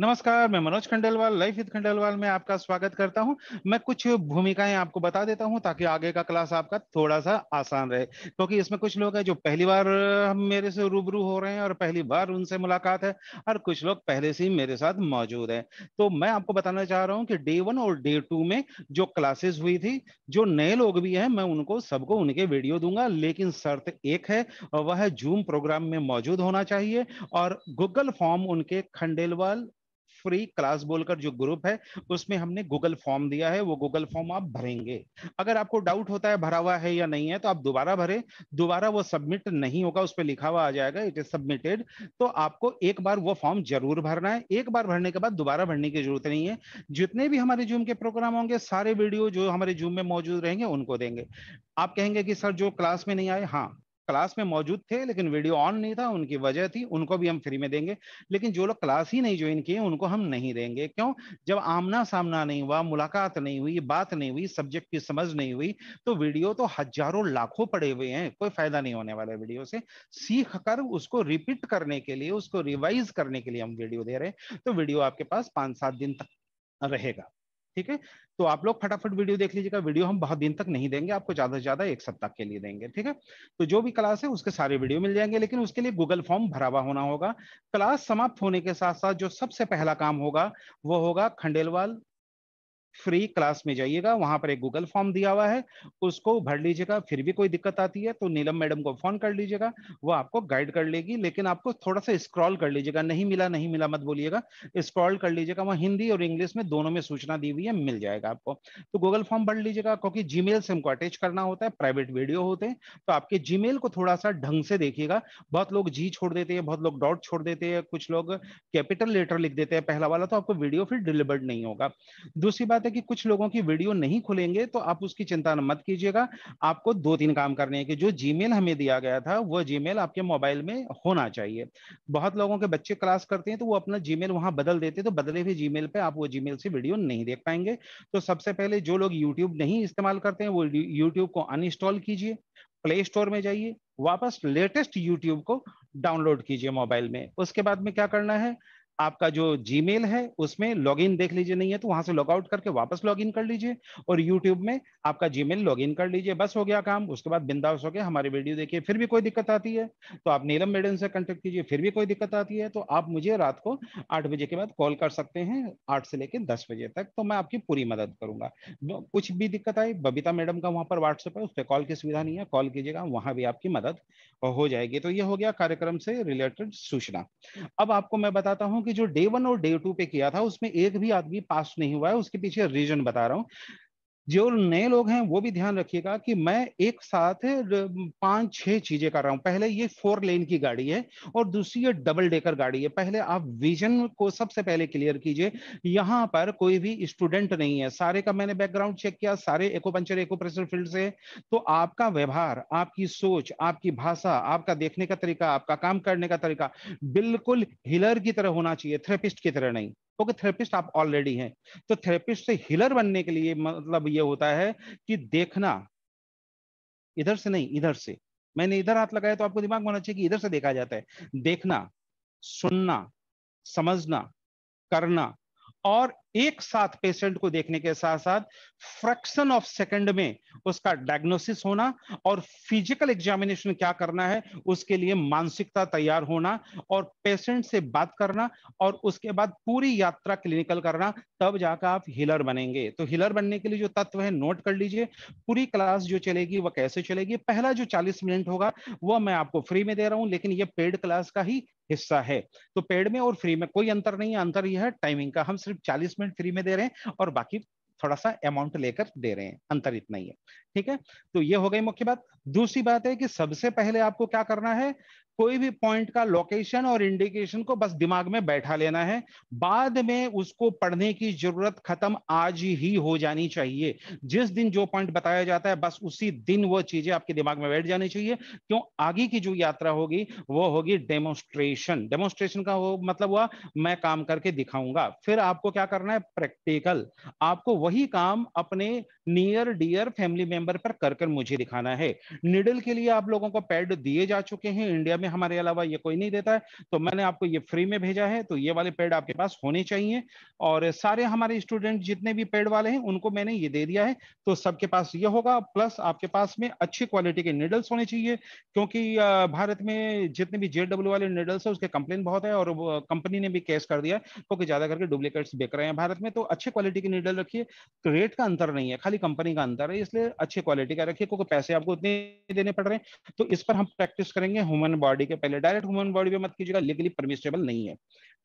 नमस्कार मैं Manoj Khandelwal life with Khandelwal में आपका स्वागत करता हूं मैं कुछ भूमिकाएं आपको बता देता हूं ताकि आगे का क्लास आपका थोड़ा सा आसान रहे क्योंकि तो इसमें कुछ लोग हैं जो पहली बार मेरे से रूबरू हो रहे हैं और पहली बार उनसे मुलाकात है और कुछ लोग पहले से ही मेरे साथ मौजूद है तो मैं आपको बताना चाह रहा हूँ कि डे वन और डे टू में जो क्लासेस हुई थी जो नए लोग भी हैं मैं उनको सबको उनके वीडियो दूंगा लेकिन शर्त एक है और वह जूम प्रोग्राम में मौजूद होना चाहिए और गूगल फॉर्म उनके खंडेलवाल फ्री क्लास बोलकर जो ग्रुप है उसमें हमने गूगल फॉर्म दिया है वो गूगल फॉर्म आप भरेंगे अगर आपको डाउट होता है भरा हुआ है या नहीं है तो आप दोबारा भरे दोबारा वो सबमिट नहीं होगा उस पर लिखा हुआ आ जाएगा इट इज सबमिटेड तो आपको एक बार वो फॉर्म जरूर भरना है एक बार भरने के बाद दोबारा भरने की जरूरत नहीं है जितने भी हमारे जूम के प्रोग्राम होंगे सारे वीडियो जो हमारे जूम में मौजूद रहेंगे उनको देंगे आप कहेंगे कि सर जो क्लास में नहीं आए हाँ क्लास में मौजूद थे लेकिन वीडियो ऑन नहीं था उनकी वजह थी उनको भी हम फ्री में देंगे लेकिन जो लोग क्लास ही नहीं ज्वाइन किए उनको हम नहीं देंगे क्यों जब आमना सामना नहीं हुआ मुलाकात नहीं हुई बात नहीं हुई सब्जेक्ट की समझ नहीं हुई तो वीडियो तो हजारों लाखों पड़े हुए हैं कोई फायदा नहीं होने वाला वीडियो से सीख कर उसको रिपीट करने के लिए उसको रिवाइज करने के लिए हम वीडियो दे रहे हैं तो वीडियो आपके पास पांच सात दिन तक रहेगा ठीक है तो आप लोग फटाफट वीडियो देख लीजिएगा वीडियो हम बहुत दिन तक नहीं देंगे आपको ज्यादा से ज्यादा एक सप्ताह के लिए देंगे ठीक है तो जो भी क्लास है उसके सारे वीडियो मिल जाएंगे लेकिन उसके लिए गूगल फॉर्म भरा हुआ होना होगा क्लास समाप्त होने के साथ साथ जो सबसे पहला काम होगा वो होगा खंडेलवाल फ्री क्लास में जाइएगा वहां पर एक गूगल फॉर्म दिया हुआ है उसको भर लीजिएगा फिर भी कोई दिक्कत आती है तो नीलम मैडम को फोन कर लीजिएगा वो आपको गाइड कर लेगी लेकिन आपको थोड़ा सा स्क्रॉल कर लीजिएगा नहीं मिला नहीं मिला मत बोलिएगा स्क्रॉल कर लीजिएगा वहाँ हिंदी और इंग्लिश में दोनों में सूचना दी हुई है मिल जाएगा आपको तो गूगल फॉर्म भर लीजिएगा क्योंकि जीमेल से हमको अटैच करना होता है प्राइवेट वीडियो होते हैं तो आपके जीमेल को थोड़ा सा ढंग से देखिएगा बहुत लोग जी छोड़ देते हैं बहुत लोग डॉट छोड़ देते हैं कुछ लोग कैपिटल लेटर लिख देते हैं पहला वाला तो आपको वीडियो फिर डिलीवर्ड नहीं होगा दूसरी बात बात है कि कुछ लोगों की वीडियो नहीं खुलेंगे तो आप उसकी चिंता मत कीजिएगा आपको दो तीन काम करने हैं कि जो जीमेल हमें दिया गया था वो जीमेल आपके मोबाइल में होना चाहिए बहुत लोगों के बच्चे क्लास करते हैं तो वो अपना जीमेल वहां बदल देते तो बदले हुए जी मेल आप वो जी से वीडियो नहीं देख पाएंगे तो सबसे पहले जो लोग यूट्यूब नहीं इस्तेमाल करते हैं वो यूट्यूब को अनइंस्टॉल कीजिए प्ले स्टोर में जाइए वापस लेटेस्ट यूट्यूब को डाउनलोड कीजिए मोबाइल में उसके बाद में क्या करना है आपका जो जीमेल है उसमें लॉगिन देख लीजिए नहीं है तो वहां से लॉगआउट करके वापस लॉगिन कर लीजिए और यूट्यूब में आपका जीमेल लॉगिन कर लीजिए बस हो गया काम उसके बाद बिंदास होकर हमारी वीडियो देखिए फिर भी कोई दिक्कत आती है तो आप नीलम मेडन से कॉन्टेक्ट कीजिए फिर भी कोई दिक्कत आती है तो आप मुझे रात को आठ बजे के बाद कॉल कर सकते हैं आठ से लेकर दस बजे तक तो मैं आपकी पूरी मदद करूंगा कुछ भी दिक्कत आई बबीता मैडम का वहां पर व्हाट्सएप है उस पर कॉल की सुविधा नहीं है कॉल कीजिएगा वहां भी आपकी मदद हो जाएगी तो ये हो गया कार्यक्रम से रिलेटेड सूचना अब आपको मैं बताता हूँ क्योंकि जो डे वन और डे टू पे किया था उसमें एक भी आदमी पास नहीं हुआ है उसके पीछे रीजन बता रहा हूँ जो नए लोग हैं वो भी ध्यान रखिएगा कि मैं एक साथ पांच छह चीजें कर रहा हूं पहले ये फोर लेन की गाड़ी है और दूसरी ये डबल डेकर गाड़ी है पहले आप विजन को सबसे पहले क्लियर कीजिए यहाँ पर कोई भी स्टूडेंट नहीं है सारे का मैंने बैकग्राउंड चेक किया सारे एको प्रेसर फील्ड से तो आपका व्यवहार आपकी सोच आपकी भाषा आपका देखने का तरीका आपका काम करने का तरीका बिल्कुल हिलर की तरह होना चाहिए थेरेपिस्ट की तरह नहीं क्योंकि तो थेरेपिस्ट आप ऑलरेडी हैं तो थेरेपिस्ट से हीलर बनने के लिए मतलब ये होता है कि देखना इधर से नहीं इधर से मैंने इधर हाथ लगाया तो आपको दिमाग में होना चाहिए कि इधर से देखा जाता है देखना सुनना समझना करना और एक साथ पेशेंट को देखने के साथ साथ फ्रैक्शन ऑफ सेकंड में उसका डायग्नोसिस होना और फिजिकल एग्जामिनेशन क्या करना है उसके लिए मानसिकता तैयार होना और पेशेंट से बात करना और उसके बाद पूरी यात्रा क्लिनिकल करना तब जाकर आप हिलर बनेंगे तो हिलर बनने के लिए जो तत्व है नोट कर लीजिए पूरी क्लास जो चलेगी वह कैसे चलेगी पहला जो चालीस मिनट होगा वह मैं आपको फ्री में दे रहा हूं लेकिन यह पेड क्लास का ही हिस्सा है तो पेड में और फ्री में कोई अंतर नहीं है अंतर यह है टाइमिंग का हम सिर्फ चालीस मिनट फ्री में दे रहे हैं और बाकी थोड़ा सा अमाउंट लेकर दे रहे हैं अंतर इतना ही है ठीक है तो ये हो गई मुख्य बात दूसरी बात है कि सबसे पहले आपको क्या करना है कोई भी पॉइंट का लोकेशन और इंडिकेशन को बस दिमाग में बैठा लेना है बाद में उसको पढ़ने की जरूरत खत्म आज ही हो जानी चाहिए जिस दिन जो पॉइंट बताया जाता है बस उसी दिन वो चीजें आपके दिमाग में बैठ जानी चाहिए क्यों आगे की जो यात्रा होगी वो होगी डेमोस्ट्रेशन डेमोस्ट्रेशन का मतलब हुआ मैं काम करके दिखाऊंगा फिर आपको क्या करना है प्रैक्टिकल आपको वही काम अपने नियर डियर फैमिली मेंबर पर कर कर मुझे दिखाना है निडल के लिए आप लोगों को पैड दिए जा चुके हैं इंडिया में में हमारे अलावा ये कोई नहीं देता है तो मैंने आपको ये फ्री में भेजा है तो ये वाले पेड आपके पास होने चाहिए और सारे हमारे स्टूडेंट जितने भी पेड वाले हैं उनको मैंने ये दे दिया है तो सबके पास ये होगा प्लस आपके पास में अच्छी क्वालिटी के निडल्स होने चाहिए क्योंकि भारत में जितने भी जेडब्ल्यू वाले निडल्स है उसके कंप्लेन बहुत है और कंपनी ने भी कैश कर दिया क्योंकि ज्यादा करके डुप्लीकेट्स बेक रहे हैं भारत में तो अच्छे क्वालिटी के निडल रखिए तो रेट का अंतर नहीं है खाली कंपनी का अंतर है इसलिए अच्छी क्वालिटी का रखिए क्योंकि पैसे आपको उतने देने पड़ रहे हैं तो इस पर हम प्रैक्टिस करेंगे ह्यूमन बॉडी बॉडी के पहले डायरेक्ट ह्यूमन बॉडी पे मत कीजिएगा लीगली परमिशेबल नहीं है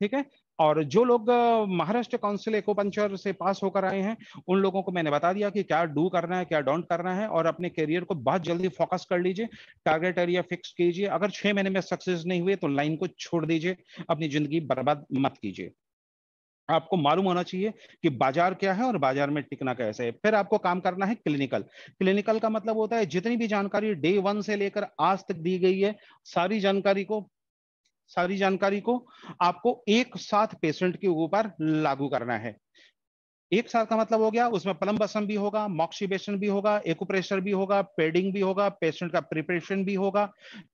ठीक है और जो लोग महाराष्ट्र काउंसिल एकोपंचर से पास होकर आए हैं उन लोगों को मैंने बता दिया कि क्या डू करना है क्या डोंट करना है और अपने करियर को बहुत जल्दी फोकस कर लीजिए टारगेट एरिया फिक्स कीजिए अगर छह महीने में सक्सेस नहीं हुए तो लाइन को छोड़ दीजिए अपनी जिंदगी बर्बाद मत कीजिए आपको मालूम होना चाहिए कि बाजार क्या है और बाजार में टिकना कैसे है फिर आपको काम करना है क्लिनिकल क्लिनिकल का मतलब होता है जितनी भी जानकारी डे वन से लेकर आज तक दी गई है सारी जानकारी को सारी जानकारी को आपको एक साथ पेशेंट के ऊपर लागू करना है एक साल का मतलब हो गया उसमें पलम प्लम्बसन भी होगा मॉक्सीबेशन भी होगा एकुप्रेशर भी होगा पेडिंग भी होगा पेशेंट का प्रिपरेशन भी होगा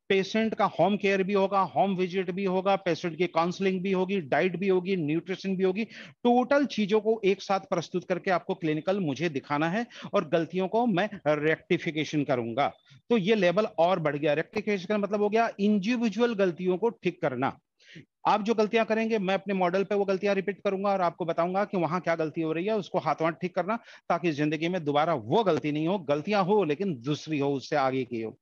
पेशेंट का होम केयर भी होगा होम विजिट भी होगा पेशेंट की काउंसलिंग भी होगी डाइट भी होगी न्यूट्रिशन भी होगी टोटल चीजों को एक साथ प्रस्तुत करके आपको क्लिनिकल मुझे दिखाना है और गलतियों को मैं रेक्टिफिकेशन करूंगा तो ये लेवल और बढ़ गया रेक्टिफिकेशन का मतलब हो गया इंडिविजुअल गलतियों को ठीक करना आप जो गलतियां करेंगे मैं अपने मॉडल पे वो गलतियां रिपीट करूंगा और आपको बताऊंगा कि वहां क्या गलती हो रही है उसको हाथों ठीक करना ताकि जिंदगी में दोबारा वो गलती नहीं हो गलतियां हो लेकिन दूसरी हो उससे आगे की हो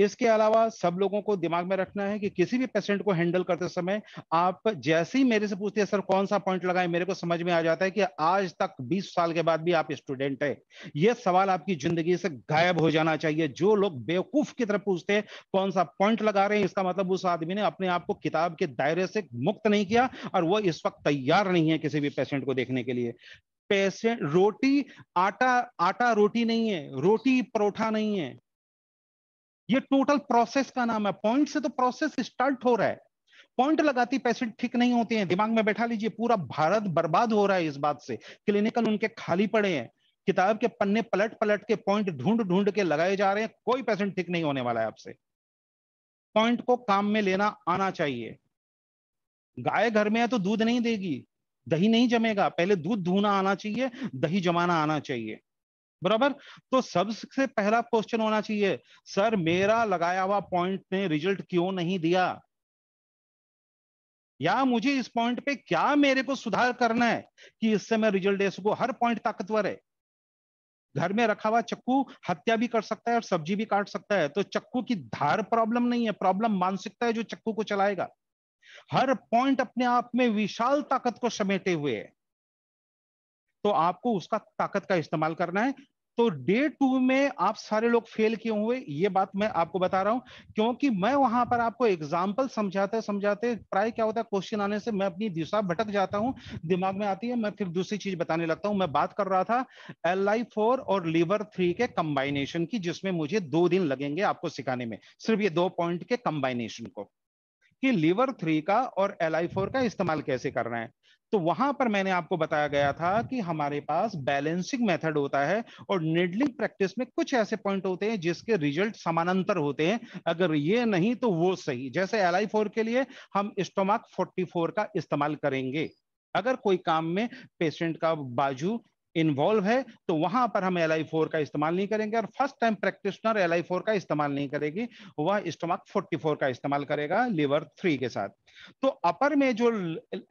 इसके अलावा सब लोगों को दिमाग में रखना है कि किसी भी पेशेंट को हैंडल करते समय आप जैसे ही मेरे से पूछते हैं सर कौन सा पॉइंट लगाए मेरे को समझ में आ जाता है कि आज तक 20 साल के बाद भी आप स्टूडेंट है यह सवाल आपकी जिंदगी से गायब हो जाना चाहिए जो लोग बेवकूफ की तरफ पूछते हैं कौन सा पॉइंट लगा रहे हैं इसका मतलब उस आदमी ने अपने आप को किताब के दायरे से मुक्त नहीं किया और वह इस वक्त तैयार नहीं है किसी भी पेशेंट को देखने के लिए पेशेंट रोटी आटा आटा रोटी नहीं है रोटी परोठा नहीं है ये टोटल प्रोसेस का नाम है पॉइंट से तो प्रोसेस स्टार्ट हो रहा है पॉइंट लगाती पेशेंट ठीक नहीं होते हैं दिमाग में बैठा लीजिए पूरा भारत बर्बाद हो रहा है इस बात से क्लिनिकल उनके खाली पड़े हैं किताब के पन्ने पलट पलट के पॉइंट ढूंढ ढूंढ के लगाए जा रहे हैं कोई पेशेंट ठीक नहीं होने वाला है आपसे पॉइंट को काम में लेना आना चाहिए गाय घर में है तो दूध नहीं देगी दही नहीं जमेगा पहले दूध धोना आना चाहिए दही जमाना आना चाहिए बराबर तो सबसे पहला क्वेश्चन होना चाहिए सर मेरा लगाया हुआ पॉइंट ने रिजल्ट क्यों नहीं दिया या मुझे इस पॉइंट पे क्या मेरे को सुधार करना है कि इससे मैं रिजल्ट दे सकू हर पॉइंट ताकतवर है घर में रखा हुआ चक्कू हत्या भी कर सकता है और सब्जी भी काट सकता है तो चक्कू की धार प्रॉब्लम नहीं है प्रॉब्लम मानसिकता है जो चक्कू को चलाएगा हर पॉइंट अपने आप में विशाल ताकत को समेटे हुए है तो आपको उसका ताकत का इस्तेमाल करना है तो डे टू में आप सारे लोग फेल क्यों हुए ये बात मैं आपको बता रहा हूं क्योंकि मैं वहां पर आपको एग्जाम्पल समझाते समझाते प्राय क्या होता है क्वेश्चन आने से मैं अपनी दिशा भटक जाता हूं दिमाग में आती है मैं फिर दूसरी चीज बताने लगता हूं मैं बात कर रहा था एल आई फोर और लीवर थ्री के कंबाइनेशन की जिसमें मुझे दो दिन लगेंगे आपको सिखाने में सिर्फ ये दो पॉइंट के कंबाइनेशन को कि लीवर थ्री का और एल आई फोर का इस्तेमाल कैसे करना है तो वहां पर मैंने आपको बताया गया था कि हमारे पास बैलेंसिंग मेथड होता है और निडलिंग प्रैक्टिस में कुछ ऐसे पॉइंट होते हैं जिसके रिजल्ट समानांतर होते हैं अगर ये नहीं तो वो सही जैसे एल फोर के लिए हम स्टोमाक 44 का इस्तेमाल करेंगे अगर कोई काम में पेशेंट का बाजू इन्वॉल्व है तो वहां पर हम एल आई फोर का इस्तेमाल नहीं करेंगे और first time practitioner L I four का इस्तेमाल नहीं करेगी वह स्टमक फोर्टी फोर का इस्तेमाल करेगा लीवर थ्री के साथ तो अपर में जो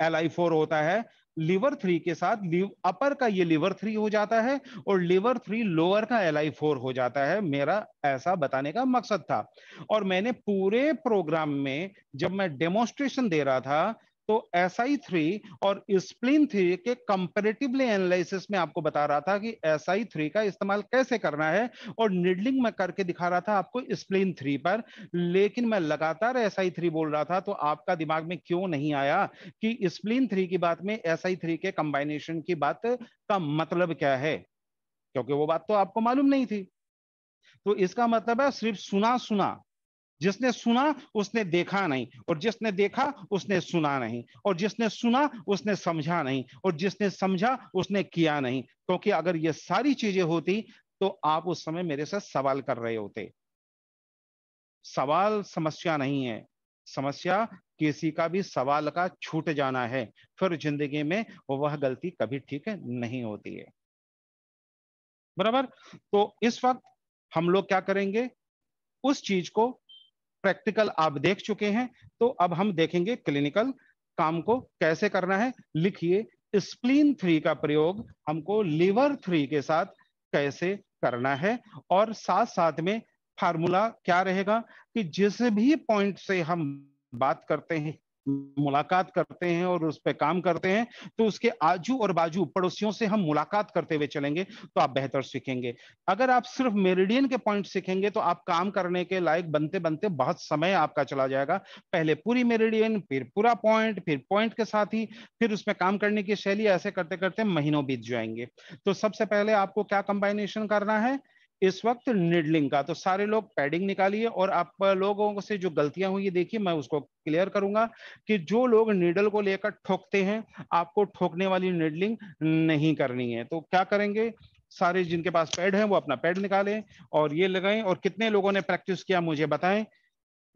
एल आई फोर होता है लीवर थ्री के साथ अपर का ये लीवर थ्री हो जाता है और लीवर थ्री लोअर का एल आई फोर हो जाता है मेरा ऐसा बताने का मकसद था और मैंने पूरे प्रोग्राम में जब मैं डेमोन्स्ट्रेशन दे रहा था तो एस आई थ्री और स्प्लिन थ्री के कंपेरेटिवली एनालिसिस में आपको बता रहा था कि एस आई थ्री का इस्तेमाल कैसे करना है और निडलिंग में करके दिखा रहा था आपको स्प्लिन थ्री पर लेकिन मैं लगातार एस आई थ्री बोल रहा था तो आपका दिमाग में क्यों नहीं आया कि स्प्लिन थ्री की बात में एस आई थ्री के कंबाइनेशन की बात का मतलब क्या है क्योंकि वो बात तो आपको मालूम नहीं थी तो इसका मतलब है सिर्फ सुना सुना जिसने सुना उसने देखा नहीं और जिसने देखा उसने सुना नहीं और जिसने सुना उसने समझा नहीं और जिसने समझा उसने किया नहीं क्योंकि अगर ये सारी चीजें होती तो आप उस समय मेरे से सवाल कर रहे होते सवाल समस्या नहीं है समस्या किसी का भी सवाल का छूट जाना है फिर जिंदगी में वह गलती कभी ठीक नहीं होती है बराबर तो इस वक्त हम लोग क्या करेंगे उस चीज को प्रैक्टिकल आप देख चुके हैं तो अब हम देखेंगे क्लिनिकल काम को कैसे करना है लिखिए स्प्लीन थ्री का प्रयोग हमको लिवर थ्री के साथ कैसे करना है और साथ साथ में फार्मूला क्या रहेगा कि जिस भी पॉइंट से हम बात करते हैं मुलाकात करते हैं और उस पर काम करते हैं तो उसके आजू और बाजू पड़ोसियों से हम मुलाकात करते हुए चलेंगे तो आप बेहतर सीखेंगे अगर आप सिर्फ मेरिडियन के पॉइंट सीखेंगे तो आप काम करने के लायक बनते बनते बहुत समय आपका चला जाएगा पहले पूरी मेरिडियन फिर पूरा पॉइंट फिर पॉइंट के साथ ही फिर उसमें काम करने की शैली ऐसे करते करते महीनों बीत जाएंगे तो सबसे पहले आपको क्या कंबाइनेशन करना है इस वक्त निडलिंग का तो सारे लोग पैडिंग निकालिए और आप लोगों से जो गलतियां हुई देखिए मैं उसको क्लियर करूंगा कि जो लोग निडल को लेकर ठोकते हैं आपको ठोकने वाली निडलिंग नहीं करनी है तो क्या करेंगे सारे जिनके पास पैड है वो अपना पैड निकालें और ये लगाएं और कितने लोगों ने प्रैक्टिस किया मुझे बताएं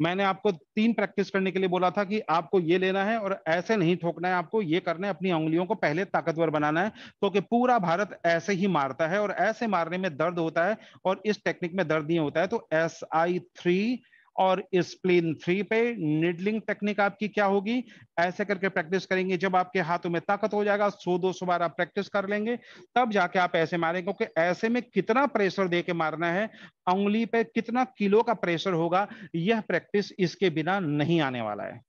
मैंने आपको तीन प्रैक्टिस करने के लिए बोला था कि आपको ये लेना है और ऐसे नहीं ठोकना है आपको ये करना है अपनी उंगलियों को पहले ताकतवर बनाना है क्योंकि तो पूरा भारत ऐसे ही मारता है और ऐसे मारने में दर्द होता है और इस टेक्निक में दर्द नहीं होता है तो एस आई थ्री और स्प्लेन थ्री पे निडलिंग टेक्निक आपकी क्या होगी ऐसे करके प्रैक्टिस करेंगे जब आपके हाथों में ताकत हो जाएगा सो दो सौ बार आप प्रैक्टिस कर लेंगे तब जाके आप ऐसे मारेंगे क्योंकि ऐसे में कितना प्रेशर दे के मारना है उंगली पे कितना किलो का प्रेशर होगा यह प्रैक्टिस इसके बिना नहीं आने वाला है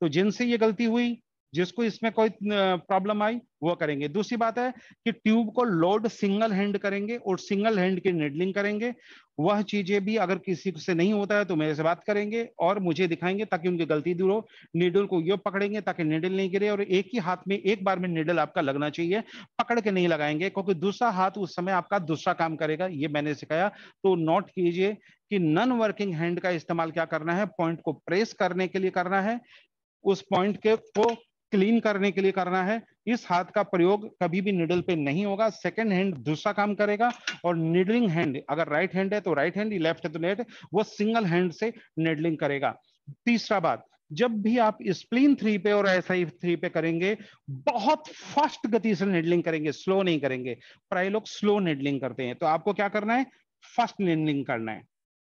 तो जिनसे ये गलती हुई जिसको इसमें कोई प्रॉब्लम आई वो करेंगे दूसरी बात है कि ट्यूब को लोड सिंगल हैंड करेंगे और सिंगल हैंड की निडलिंग करेंगे वह चीजें भी अगर किसी से नहीं होता है तो मेरे से बात करेंगे और मुझे दिखाएंगे ताकि उनकी गलती दूर हो निडल को ये पकड़ेंगे ताकि निडल नहीं गिरे और एक ही हाथ में एक बार में निडल आपका लगना चाहिए पकड़ के नहीं लगाएंगे क्योंकि दूसरा हाथ उस समय आपका दूसरा काम करेगा ये मैंने सिखाया तो नोट कीजिए कि नन वर्किंग हैंड का इस्तेमाल क्या करना है पॉइंट को प्रेस करने के लिए करना है उस पॉइंट के को क्लीन करने के लिए करना है इस हाथ का प्रयोग कभी भी निडल पे नहीं होगा सेकेंड हैंड दूसरा काम करेगा और निडलिंग हैंड अगर राइट हैंड है तो राइट हैंड लेफ्ट है तो लेफ्ट वो सिंगल हैंड से निडलिंग करेगा तीसरा बात जब भी आप स्प्लीन थ्री पे और एस आई थ्री पे करेंगे बहुत फास्ट गति से निडलिंग करेंगे स्लो नहीं करेंगे प्राय लोग स्लो निडलिंग करते हैं तो आपको क्या करना है फास्ट निडलिंग करना है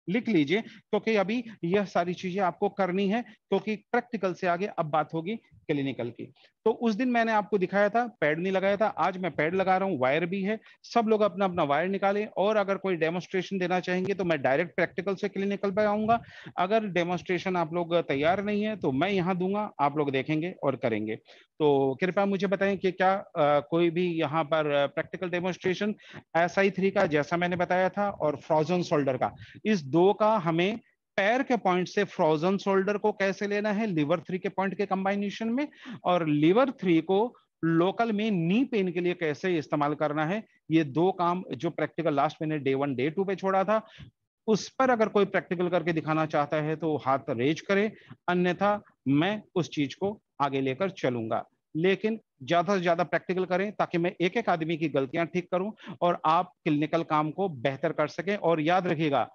लिख लीजिए क्योंकि अभी यह सारी चीजें आपको करनी है क्योंकि प्रैक्टिकल से आगे अब बात होगी क्लिनिकल की तो उस दिन मैंने आपको दिखाया था पैड नहीं लगाया था आज मैं पैड लगा रहा हूँ वायर भी है सब लोग अपना अपना वायर निकालें और अगर कोई डेमोस्ट्रेशन देना चाहेंगे तो मैं डायरेक्ट प्रैक्टिकल से क्लिनिकल पर आऊंगा अगर डेमोस्ट्रेशन आप लोग तैयार नहीं है तो मैं यहाँ दूंगा आप लोग देखेंगे और करेंगे तो कृपया मुझे बताएं कि क्या आ, कोई भी यहाँ पर practical demonstration S I three का जैसा मैंने बताया था और फ्रोजन शोल्डर का इस दो का हमें पैर के पॉइंट से फ्रोजन शोल्डर को कैसे लेना है लीवर थ्री के पॉइंट के कंबाइनेशन में और लीवर थ्री को लोकल में नी पेन के लिए कैसे इस्तेमाल करना है ये दो काम जो प्रैक्टिकल लास्ट मैंने डे वन डे टू पे छोड़ा था उस पर अगर कोई प्रैक्टिकल करके दिखाना चाहता है तो हाथ रेज करे अन्यथा मैं उस चीज को आगे लेकर चलूंगा लेकिन ज्यादा से ज्यादा प्रैक्टिकल करें ताकि मैं एक एक आदमी की गलतियां ठीक करूं और आप क्लिनिकल काम को बेहतर कर सकें और याद रखिएगा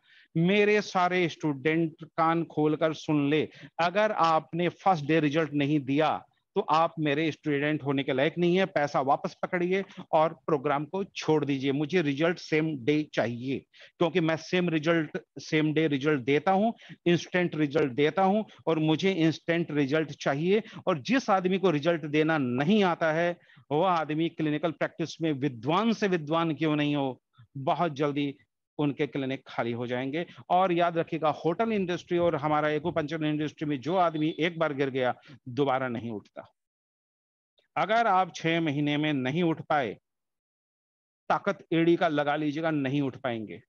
मेरे सारे स्टूडेंट कान खोलकर सुन ले अगर आपने फर्स्ट डे रिजल्ट नहीं दिया तो आप मेरे स्टूडेंट होने के लायक नहीं है पैसा वापस पकड़िए और प्रोग्राम को छोड़ दीजिए मुझे रिजल्ट सेम डे चाहिए क्योंकि मैं same result same day result देता हूँ इंस्टेंट रिजल्ट देता हूँ और मुझे इंस्टेंट रिजल्ट चाहिए और जिस आदमी को रिजल्ट देना नहीं आता है वह आदमी क्लिनिकल प्रैक्टिस में विद्वान से विद्वान क्यों नहीं हो बहुत जल्दी उनके क्लिनिक खाली हो जाएंगे और याद रखिएगा होटल इंडस्ट्री और हमारा एकोपंचर इंडस्ट्री में जो आदमी एक बार गिर गया दोबारा नहीं उठता अगर आप छह महीने में नहीं उठ पाए ताकत एड़ी का लगा लीजिएगा नहीं उठ पाएंगे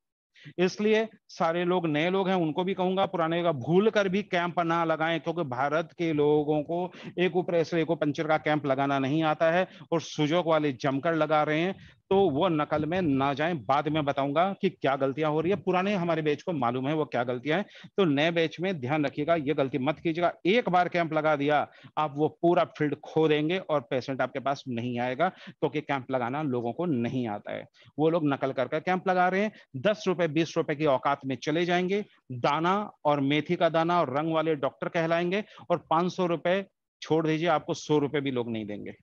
इसलिए सारे लोग नए लोग हैं उनको भी कहूंगा पुराने का भूल कर भी कैंप ना लगाएं क्योंकि भारत के लोगों को एक ऊपर ऐसे एक पंचर का कैंप लगाना नहीं आता है और सुजोग वाले जमकर लगा रहे हैं तो वो नकल में ना जाए बाद में बताऊंगा कि क्या गलतियां हो रही है पुराने हमारे बैच को मालूम है वो क्या गलतियां हैं तो नए बैच में ध्यान रखिएगा ये गलती मत कीजिएगा एक बार कैंप लगा दिया आप वो पूरा फील्ड खो देंगे और पेशेंट आपके पास नहीं आएगा क्योंकि तो कैंप लगाना लोगों को नहीं आता है वो लोग नकल कर कैंप लगा रहे हैं दस रुपए बीस रुपए की औकात में चले जाएंगे दाना और मेथी का दाना और रंग वाले डॉक्टर कहलाएंगे और पांच सौ रुपए छोड़ दीजिए आपको सौ रुपए भी लोग नहीं देंगे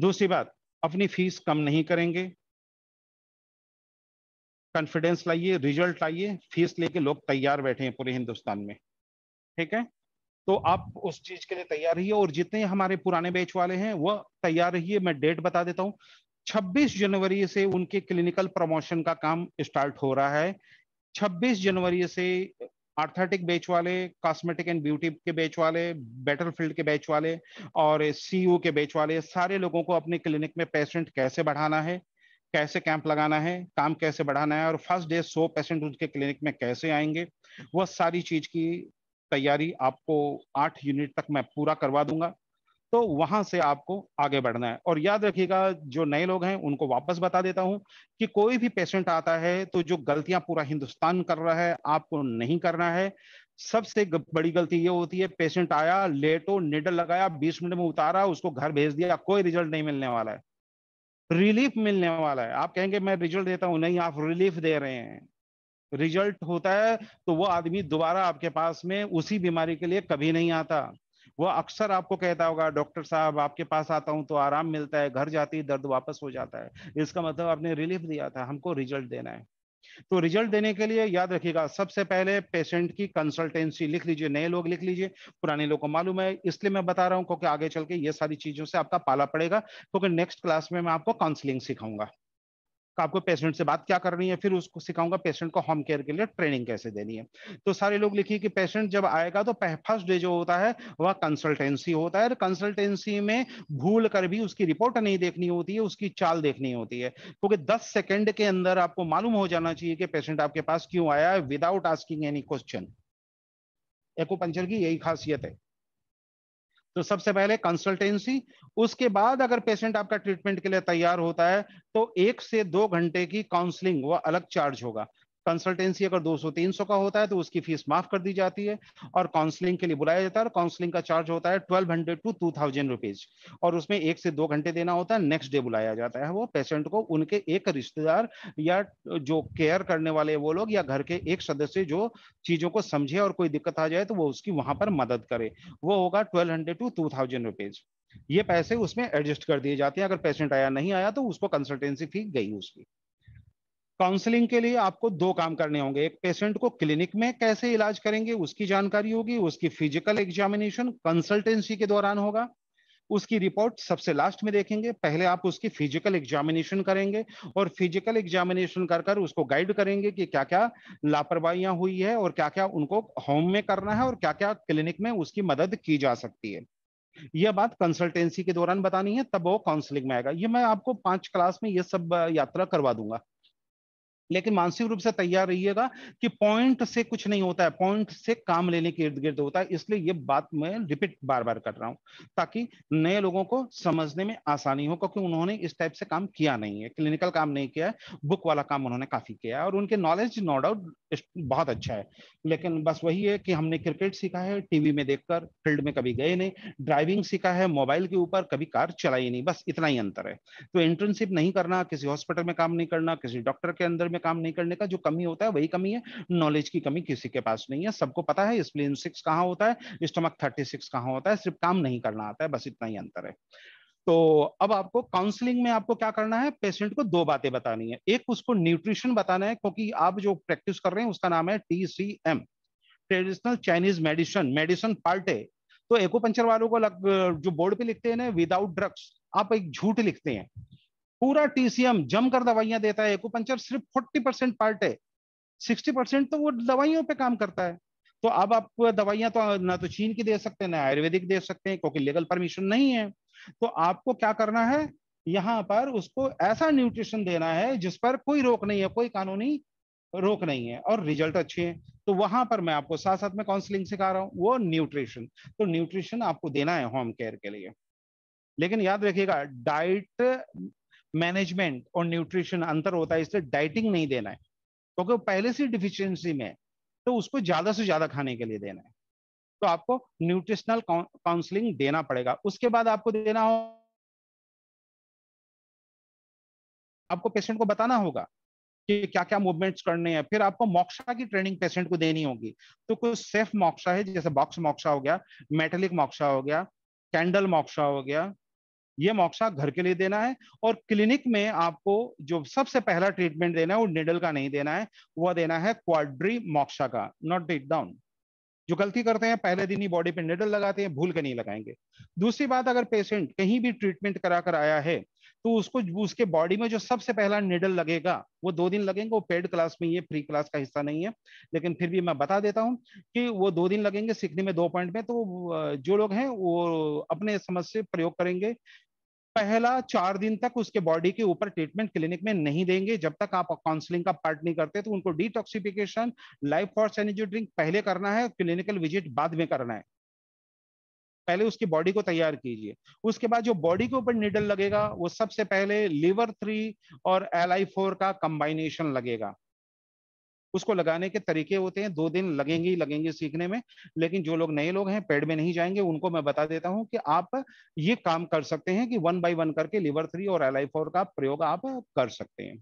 दूसरी बात अपनी फीस कम नहीं करेंगे कॉन्फिडेंस लाइए रिजल्ट लाइए फीस लेके लोग तैयार बैठे हैं पूरे हिंदुस्तान में ठीक है तो आप उस चीज के लिए तैयार रहिए और जितने हमारे पुराने बैच वाले हैं वह तैयार रहिए मैं डेट बता देता हूँ 26 जनवरी से उनके क्लिनिकल प्रमोशन का काम स्टार्ट हो रहा है 26 जनवरी से आर्थेटिक बेच वाले कॉस्मेटिक एंड ब्यूटी के बैच वाले बेटर फील्ड के बैच वाले और सी के बेच वाले सारे लोगों को अपने क्लिनिक में पेशेंट कैसे बढ़ाना है कैसे कैंप लगाना है काम कैसे बढ़ाना है और फर्स्ट डे सौ पेशेंट उनके क्लिनिक में कैसे आएंगे वह सारी चीज की तैयारी आपको आठ यूनिट तक मैं पूरा करवा दूंगा तो वहां से आपको आगे बढ़ना है और याद रखिएगा जो नए लोग हैं उनको वापस बता देता हूं कि कोई भी पेशेंट आता है तो जो गलतियां पूरा हिंदुस्तान कर रहा है आपको नहीं करना है सबसे बड़ी गलती ये होती है पेशेंट आया लेटो निडल लगाया बीस मिनट में उतारा उसको घर भेज दिया कोई रिजल्ट नहीं मिलने वाला है रिलीफ मिलने वाला है आप कहेंगे मैं रिजल्ट देता हूं नहीं आप रिलीफ दे रहे हैं रिजल्ट होता है तो वो आदमी दोबारा आपके पास में उसी बीमारी के लिए कभी नहीं आता वो अक्सर आपको कहता होगा डॉक्टर साहब आपके पास आता हूँ तो आराम मिलता है घर जाती दर्द वापस हो जाता है इसका मतलब आपने रिलीफ दिया था हमको रिजल्ट देना है तो रिजल्ट देने के लिए याद रखिएगा सबसे पहले पेशेंट की कंसल्टेंसी लिख लीजिए नए लोग लिख लीजिए पुराने लोग को मालूम है इसलिए मैं बता रहा हूँ क्योंकि आगे चल के ये सारी चीजों से आपका पाला पड़ेगा क्योंकि नेक्स्ट क्लास में मैं आपको काउंसलिंग सिखाऊंगा तो आपको पेशेंट से बात क्या करनी है फिर उसको सिखाऊंगा पेशेंट को होम केयर के लिए ट्रेनिंग कैसे देनी है तो सारे लोग लिखिए कि पेशेंट जब आएगा तो फर्स्ट डे जो होता है वह कंसल्टेंसी होता है कंसल्टेंसी में भूल कर भी उसकी रिपोर्ट नहीं देखनी होती है उसकी चाल देखनी होती है क्योंकि तो दस सेकेंड के अंदर आपको मालूम हो जाना चाहिए कि पेशेंट आपके पास क्यों आया है without asking any question acupuncture की यही खासियत है तो सबसे पहले कंसल्टेंसी उसके बाद अगर पेशेंट आपका ट्रीटमेंट के लिए तैयार होता है तो एक से दो घंटे की काउंसलिंग वह अलग चार्ज होगा कंसल्टेंसी अगर 200 300 का होता है तो उसकी फीस माफ कर दी जाती है और काउंसलिंग के लिए बुलाया जाता है और काउंसलिंग का चार्ज होता है twelve hundred to two thousand rupees और उसमें एक से दो घंटे देना होता है नेक्स्ट डे बुलाया जाता है वो पेशेंट को उनके एक रिश्तेदार या जो केयर करने वाले वो लोग या घर के एक सदस्य जो चीजों को समझे और कोई दिक्कत आ जाए तो वो उसकी वहां पर मदद करे वो होगा twelve hundred to two thousand rupees ये पैसे उसमें एडजस्ट कर दिए जाते हैं अगर पेशेंट आया नहीं आया तो उसको कंसल्टेंसी फी गई उसकी काउंसलिंग के लिए आपको दो काम करने होंगे एक पेशेंट को क्लिनिक में कैसे इलाज करेंगे उसकी जानकारी होगी उसकी फिजिकल एग्जामिनेशन कंसल्टेंसी के दौरान होगा उसकी रिपोर्ट सबसे लास्ट में देखेंगे पहले आप उसकी फिजिकल एग्जामिनेशन करेंगे और फिजिकल एग्जामिनेशन कर कर उसको गाइड करेंगे कि क्या क्या लापरवाहियां हुई है और क्या क्या उनको होम में करना है और क्या क्या क्लिनिक में उसकी मदद की जा सकती है यह बात कंसल्टेंसी के दौरान बतानी है तब वो काउंसलिंग में आएगा ये मैं आपको पांच क्लास में यह सब यात्रा करवा दूंगा लेकिन मानसिक रूप से तैयार रहिएगा कि पॉइंट से कुछ नहीं होता है पॉइंट से काम लेने के इर्द गिर्द होता है इसलिए ये बात मैं रिपीट बार बार कर रहा हूं ताकि नए लोगों को समझने में आसानी हो क्योंकि उन्होंने इस टाइप से काम किया नहीं है क्लिनिकल काम नहीं किया है बुक वाला काम उन्होंने काफी किया है और उनके नॉलेज नो डाउट बहुत अच्छा है लेकिन बस वही है कि हमने क्रिकेट सीखा है टीवी में देखकर फील्ड में कभी गए नहीं ड्राइविंग सीखा है मोबाइल के ऊपर कभी कार चलाई नहीं बस इतना ही अंतर है तो इंटर्नशिप नहीं करना किसी हॉस्पिटल में काम नहीं करना किसी डॉक्टर के अंदर में में काम नहीं करने का जो कमी होता है वही कमी है नॉलेज की कमी किसी के पास नहीं है सबको पता है स्प्लेन सिक्स कहाँ होता है स्टमक थर्टी सिक्स कहाँ होता है सिर्फ काम नहीं करना आता है बस इतना ही अंतर है तो अब आपको काउंसलिंग में आपको क्या करना है पेशेंट को दो बातें बतानी है एक उसको न्यूट्रिशन बताना है क्योंकि आप जो प्रैक्टिस कर रहे हैं उसका नाम है T C M traditional Chinese medicine medicine पार्टे तो एकोपंचर वालों को लग, जो बोर्ड पे लिखते हैं ना विदाउट ड्रग्स आप एक झूठ लिखते हैं पूरा टीसीएम जमकर दवाइयां देता है एकोपंचर सिर्फ फोर्टी परसेंट पार्ट है सिक्सटी परसेंट तो वो दवाइयों पे काम करता है तो अब आप दवाइयां तो ना तो चीन की दे सकते हैं ना आयुर्वेदिक दे सकते हैं क्योंकि लीगल परमिशन नहीं है तो आपको क्या करना है यहाँ पर उसको ऐसा न्यूट्रिशन देना है जिस पर कोई रोक नहीं है कोई कानूनी रोक नहीं है और रिजल्ट अच्छे हैं तो वहां पर मैं आपको साथ साथ में काउंसलिंग सिखा रहा हूँ वो न्यूट्रिशन तो न्यूट्रिशन आपको देना है होम केयर के लिए लेकिन याद रखिएगा डाइट मैनेजमेंट और न्यूट्रिशन अंतर होता है इसलिए डाइटिंग नहीं देना है क्योंकि वो पहले से डिफिशियंसी में है तो उसको ज्यादा से ज्यादा खाने के लिए देना है तो आपको न्यूट्रिशनल काउंसलिंग देना पड़ेगा उसके बाद आपको देना हो आपको पेशेंट को बताना होगा कि क्या क्या मूवमेंट्स करने हैं फिर आपको मोक्षा की ट्रेनिंग पेशेंट को देनी होगी तो कुछ सेफ मोक्षा है जैसे बॉक्स मोक्षा हो गया मेटेलिक मोक्षा हो गया कैंडल मोक्षा हो गया ये मोक्षा घर के लिए देना है और क्लिनिक में आपको जो सबसे पहला ट्रीटमेंट देना है वो निडल का नहीं देना है वह देना है क्वाड्री मोक्षा का नॉट डेट डाउन जो गलती करते हैं पहले दिन ही बॉडी पे निडल लगाते हैं भूल के नहीं लगाएंगे दूसरी बात अगर पेशेंट कहीं भी ट्रीटमेंट करा कर आया है तो उसको उसके बॉडी में जो सबसे पहला निडल लगेगा वो दो दिन लगेंगे वो पेड क्लास में है फ्री क्लास का हिस्सा नहीं है लेकिन फिर भी मैं बता देता हूँ कि वो दो दिन लगेंगे सीखने में दो पॉइंट में तो जो लोग हैं वो अपने समझ से प्रयोग करेंगे पहला चार दिन तक उसके बॉडी के ऊपर ट्रीटमेंट क्लिनिक में नहीं देंगे जब तक आप काउंसलिंग का पार्ट नहीं करते तो उनको detoxification life force energy drink पहले करना है क्लिनिकल विजिट बाद में करना है पहले उसकी बॉडी को तैयार कीजिए उसके बाद जो बॉडी के ऊपर निडल लगेगा वो सबसे पहले लीवर थ्री और एल आई फोर का कंबाइनेशन लगेगा उसको लगाने के तरीके होते हैं दो दिन लगेंगे ही लगेंगे सीखने में लेकिन जो लोग नए लोग हैं पेड़ में नहीं जाएंगे उनको मैं बता देता हूं कि आप ये काम कर सकते हैं कि वन बाय वन करके लीवर थ्री और एल आई फोर का प्रयोग आप कर सकते हैं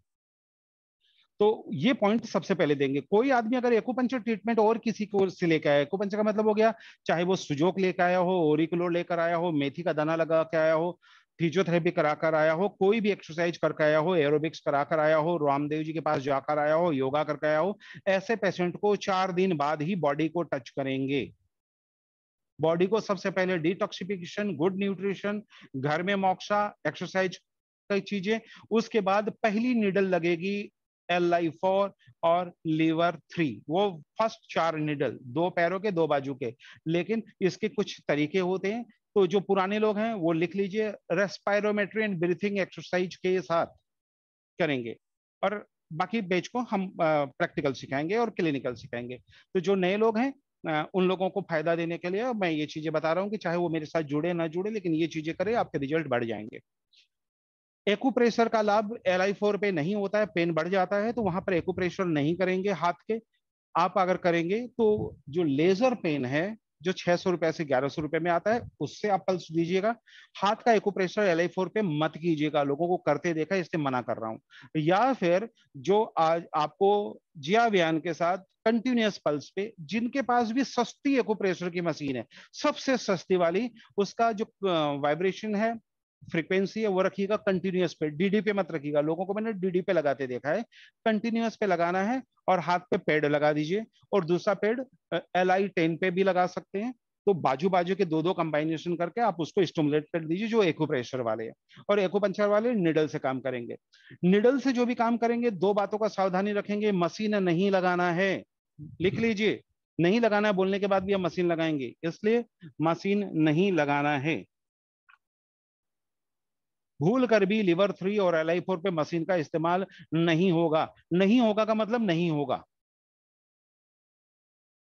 तो ये पॉइंट सबसे पहले देंगे कोई आदमी अगर एकोपंचर ट्रीटमेंट और किसी को से लेकर आया एकोपंचर का मतलब हो गया चाहे वो सुजोक लेकर आया हो ओरिकुलर लेकर आया हो मेथी का दाना लगा के आया हो फिजियोथेरेपी करा कर आया हो कोई भी एक्सरसाइज करके आया हो एरोबिक्स करा कर आया हो रामदेव जी के पास जाकर आया हो योगा करके आया हो ऐसे पेशेंट को चार दिन बाद ही बॉडी को टच करेंगे बॉडी को सबसे पहले डिटॉक्सिफिकेशन गुड न्यूट्रिशन घर में मोक्षा एक्सरसाइज कई चीजें उसके बाद पहली नीडल लगेगी एल आई फोर और लीवर थ्री वो फर्स्ट चार निडल दो पैरों के दो बाजू के लेकिन इसके कुछ तरीके होते हैं तो जो पुराने लोग हैं वो लिख लीजिए रेस्पायरोमेट्री एंड ब्रीथिंग एक्सरसाइज के साथ करेंगे और बाकी बेच को हम प्रैक्टिकल सिखाएंगे और क्लिनिकल सिखाएंगे तो जो नए लोग हैं उन लोगों को फायदा देने के लिए मैं ये चीजें बता रहा हूँ कि चाहे वो मेरे साथ जुड़े ना जुड़े लेकिन ये चीजें करें आपके रिजल्ट बढ़ जाएंगे एकुप्रेशर का लाभ एल आई फोर पे नहीं होता है पेन बढ़ जाता है तो वहां पर एकुप्रेशर नहीं करेंगे हाथ के आप अगर करेंगे तो जो लेजर पेन है जो छह सौ रुपए से ग्यारह सौ रुपए में आता है उससे आप पल्स दीजिएगा हाथ का एकुप्रेशर एल आई फोर पे मत कीजिएगा लोगों को करते देखा इससे मना कर रहा हूं या फिर जो आज आपको जिया व्यान के साथ कंटिन्यूस पल्स पे जिनके पास भी सस्ती एकुप्रेशर की मशीन है सबसे सस्ती वाली उसका जो वाइब्रेशन है फ्रीक्वेंसी है वो रखिएगा कंटिन्यूस पे डीडी पे मत रखिएगा लोगों को मैंने डीडी पे लगाते देखा है कंटिन्यूस पे लगाना है और हाथ पे पेड लगा दीजिए और दूसरा पेड एल आई टेन पे भी लगा सकते हैं तो बाजू बाजू के दो दो कंबाइनेशन करके आप उसको स्टमुलेट कर दीजिए जो एको प्रेशर वाले हैं और एको पंचर वाले निडल से काम करेंगे निडल से जो भी काम करेंगे दो बातों का सावधानी रखेंगे मशीन नहीं लगाना है लिख लीजिए नहीं लगाना है बोलने के बाद भी हम मशीन लगाएंगे इसलिए मशीन नहीं लगाना है भूल कर भी लिवर थ्री और एल आई फोर पे मशीन का इस्तेमाल नहीं होगा नहीं होगा का मतलब नहीं होगा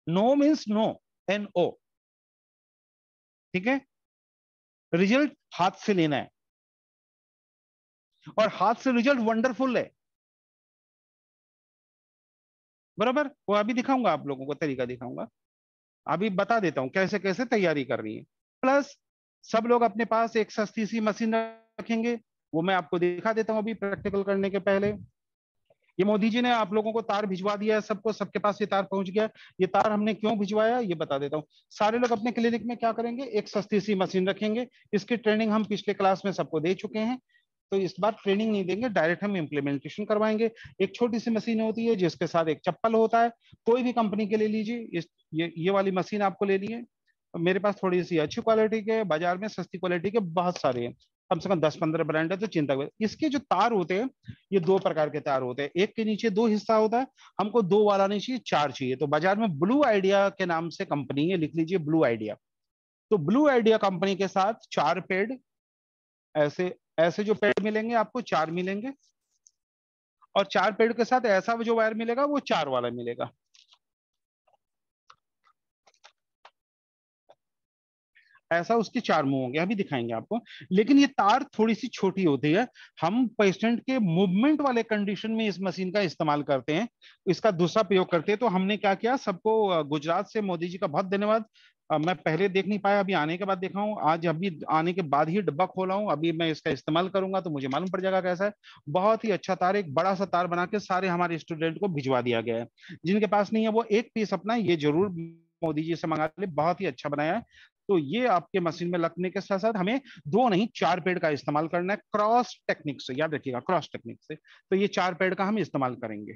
no means no N O ठीक है रिजल्ट हाथ से लेना है और हाथ से रिजल्ट वंडरफुल है बराबर वो अभी दिखाऊंगा आप लोगों को तरीका दिखाऊंगा अभी बता देता हूं कैसे कैसे तैयारी करनी है प्लस सब लोग अपने पास एक सस्ती सी मशीन रखेंगे वो मैं आपको दिखा देता हूँ अभी प्रैक्टिकल करने के पहले ये मोदी जी ने आप लोगों को तार भिजवा दिया है सबको सबके पास ये तार पहुंच गया ये तार हमने क्यों भिजवाया ये बता देता हूँ सारे लोग अपने क्लिनिक में क्या करेंगे एक सस्ती सी मशीन रखेंगे इसकी ट्रेनिंग हम पिछले क्लास में सबको दे चुके हैं तो इस बार ट्रेनिंग नहीं देंगे डायरेक्ट हम इम्प्लीमेंटेशन करवाएंगे एक छोटी सी मशीन होती है जिसके साथ एक चप्पल होता है कोई भी कंपनी के ले लीजिए इस ये ये वाली मशीन आपको ले है मेरे पास थोड़ी सी अच्छी क्वालिटी के बाजार में सस्ती क्वालिटी के बहुत सारे हैं कम से कम दस पंद्रह ब्रांड है तो चिंता इसके जो तार होते हैं ये दो प्रकार के तार होते हैं एक के नीचे दो हिस्सा होता है हमको दो वाला नहीं चाहिए चार चाहिए तो बाजार में ब्लू आइडिया के नाम से कंपनी है लिख लीजिए ब्लू आइडिया तो ब्लू आइडिया कंपनी के साथ चार पेड़ ऐसे ऐसे जो पेड़ मिलेंगे आपको चार मिलेंगे और चार पेड़ के साथ ऐसा जो वायर मिलेगा वो चार वाला मिलेगा ऐसा उसके चार मुंह होंगे अभी दिखाएंगे आपको लेकिन ये तार थोड़ी सी छोटी होती है हम पेशेंट के मूवमेंट वाले कंडीशन में इस मशीन का इस्तेमाल करते हैं इसका दूसरा प्रयोग करते हैं तो हमने क्या किया सबको गुजरात से मोदी जी का बहुत धन्यवाद मैं पहले देख नहीं पाया अभी आने के बाद देखा हूँ आज अभी आने के बाद ही डब्बा खोला हूँ अभी मैं इसका इस्तेमाल करूंगा तो मुझे मालूम पड़ जाएगा कैसा है बहुत ही अच्छा तार एक बड़ा सा तार बना के सारे हमारे स्टूडेंट को भिजवा दिया गया है जिनके पास नहीं है वो एक पीस अपना ये जरूर मोदी जी से मंगा ले बहुत ही अच्छा बनाया है तो ये आपके मशीन में लगने के साथ साथ हमें दो नहीं चार पेड़ का इस्तेमाल करना है क्रॉस टेक्निक से याद रखिएगा क्रॉस टेक्निक से तो ये चार पेड़ का हम इस्तेमाल करेंगे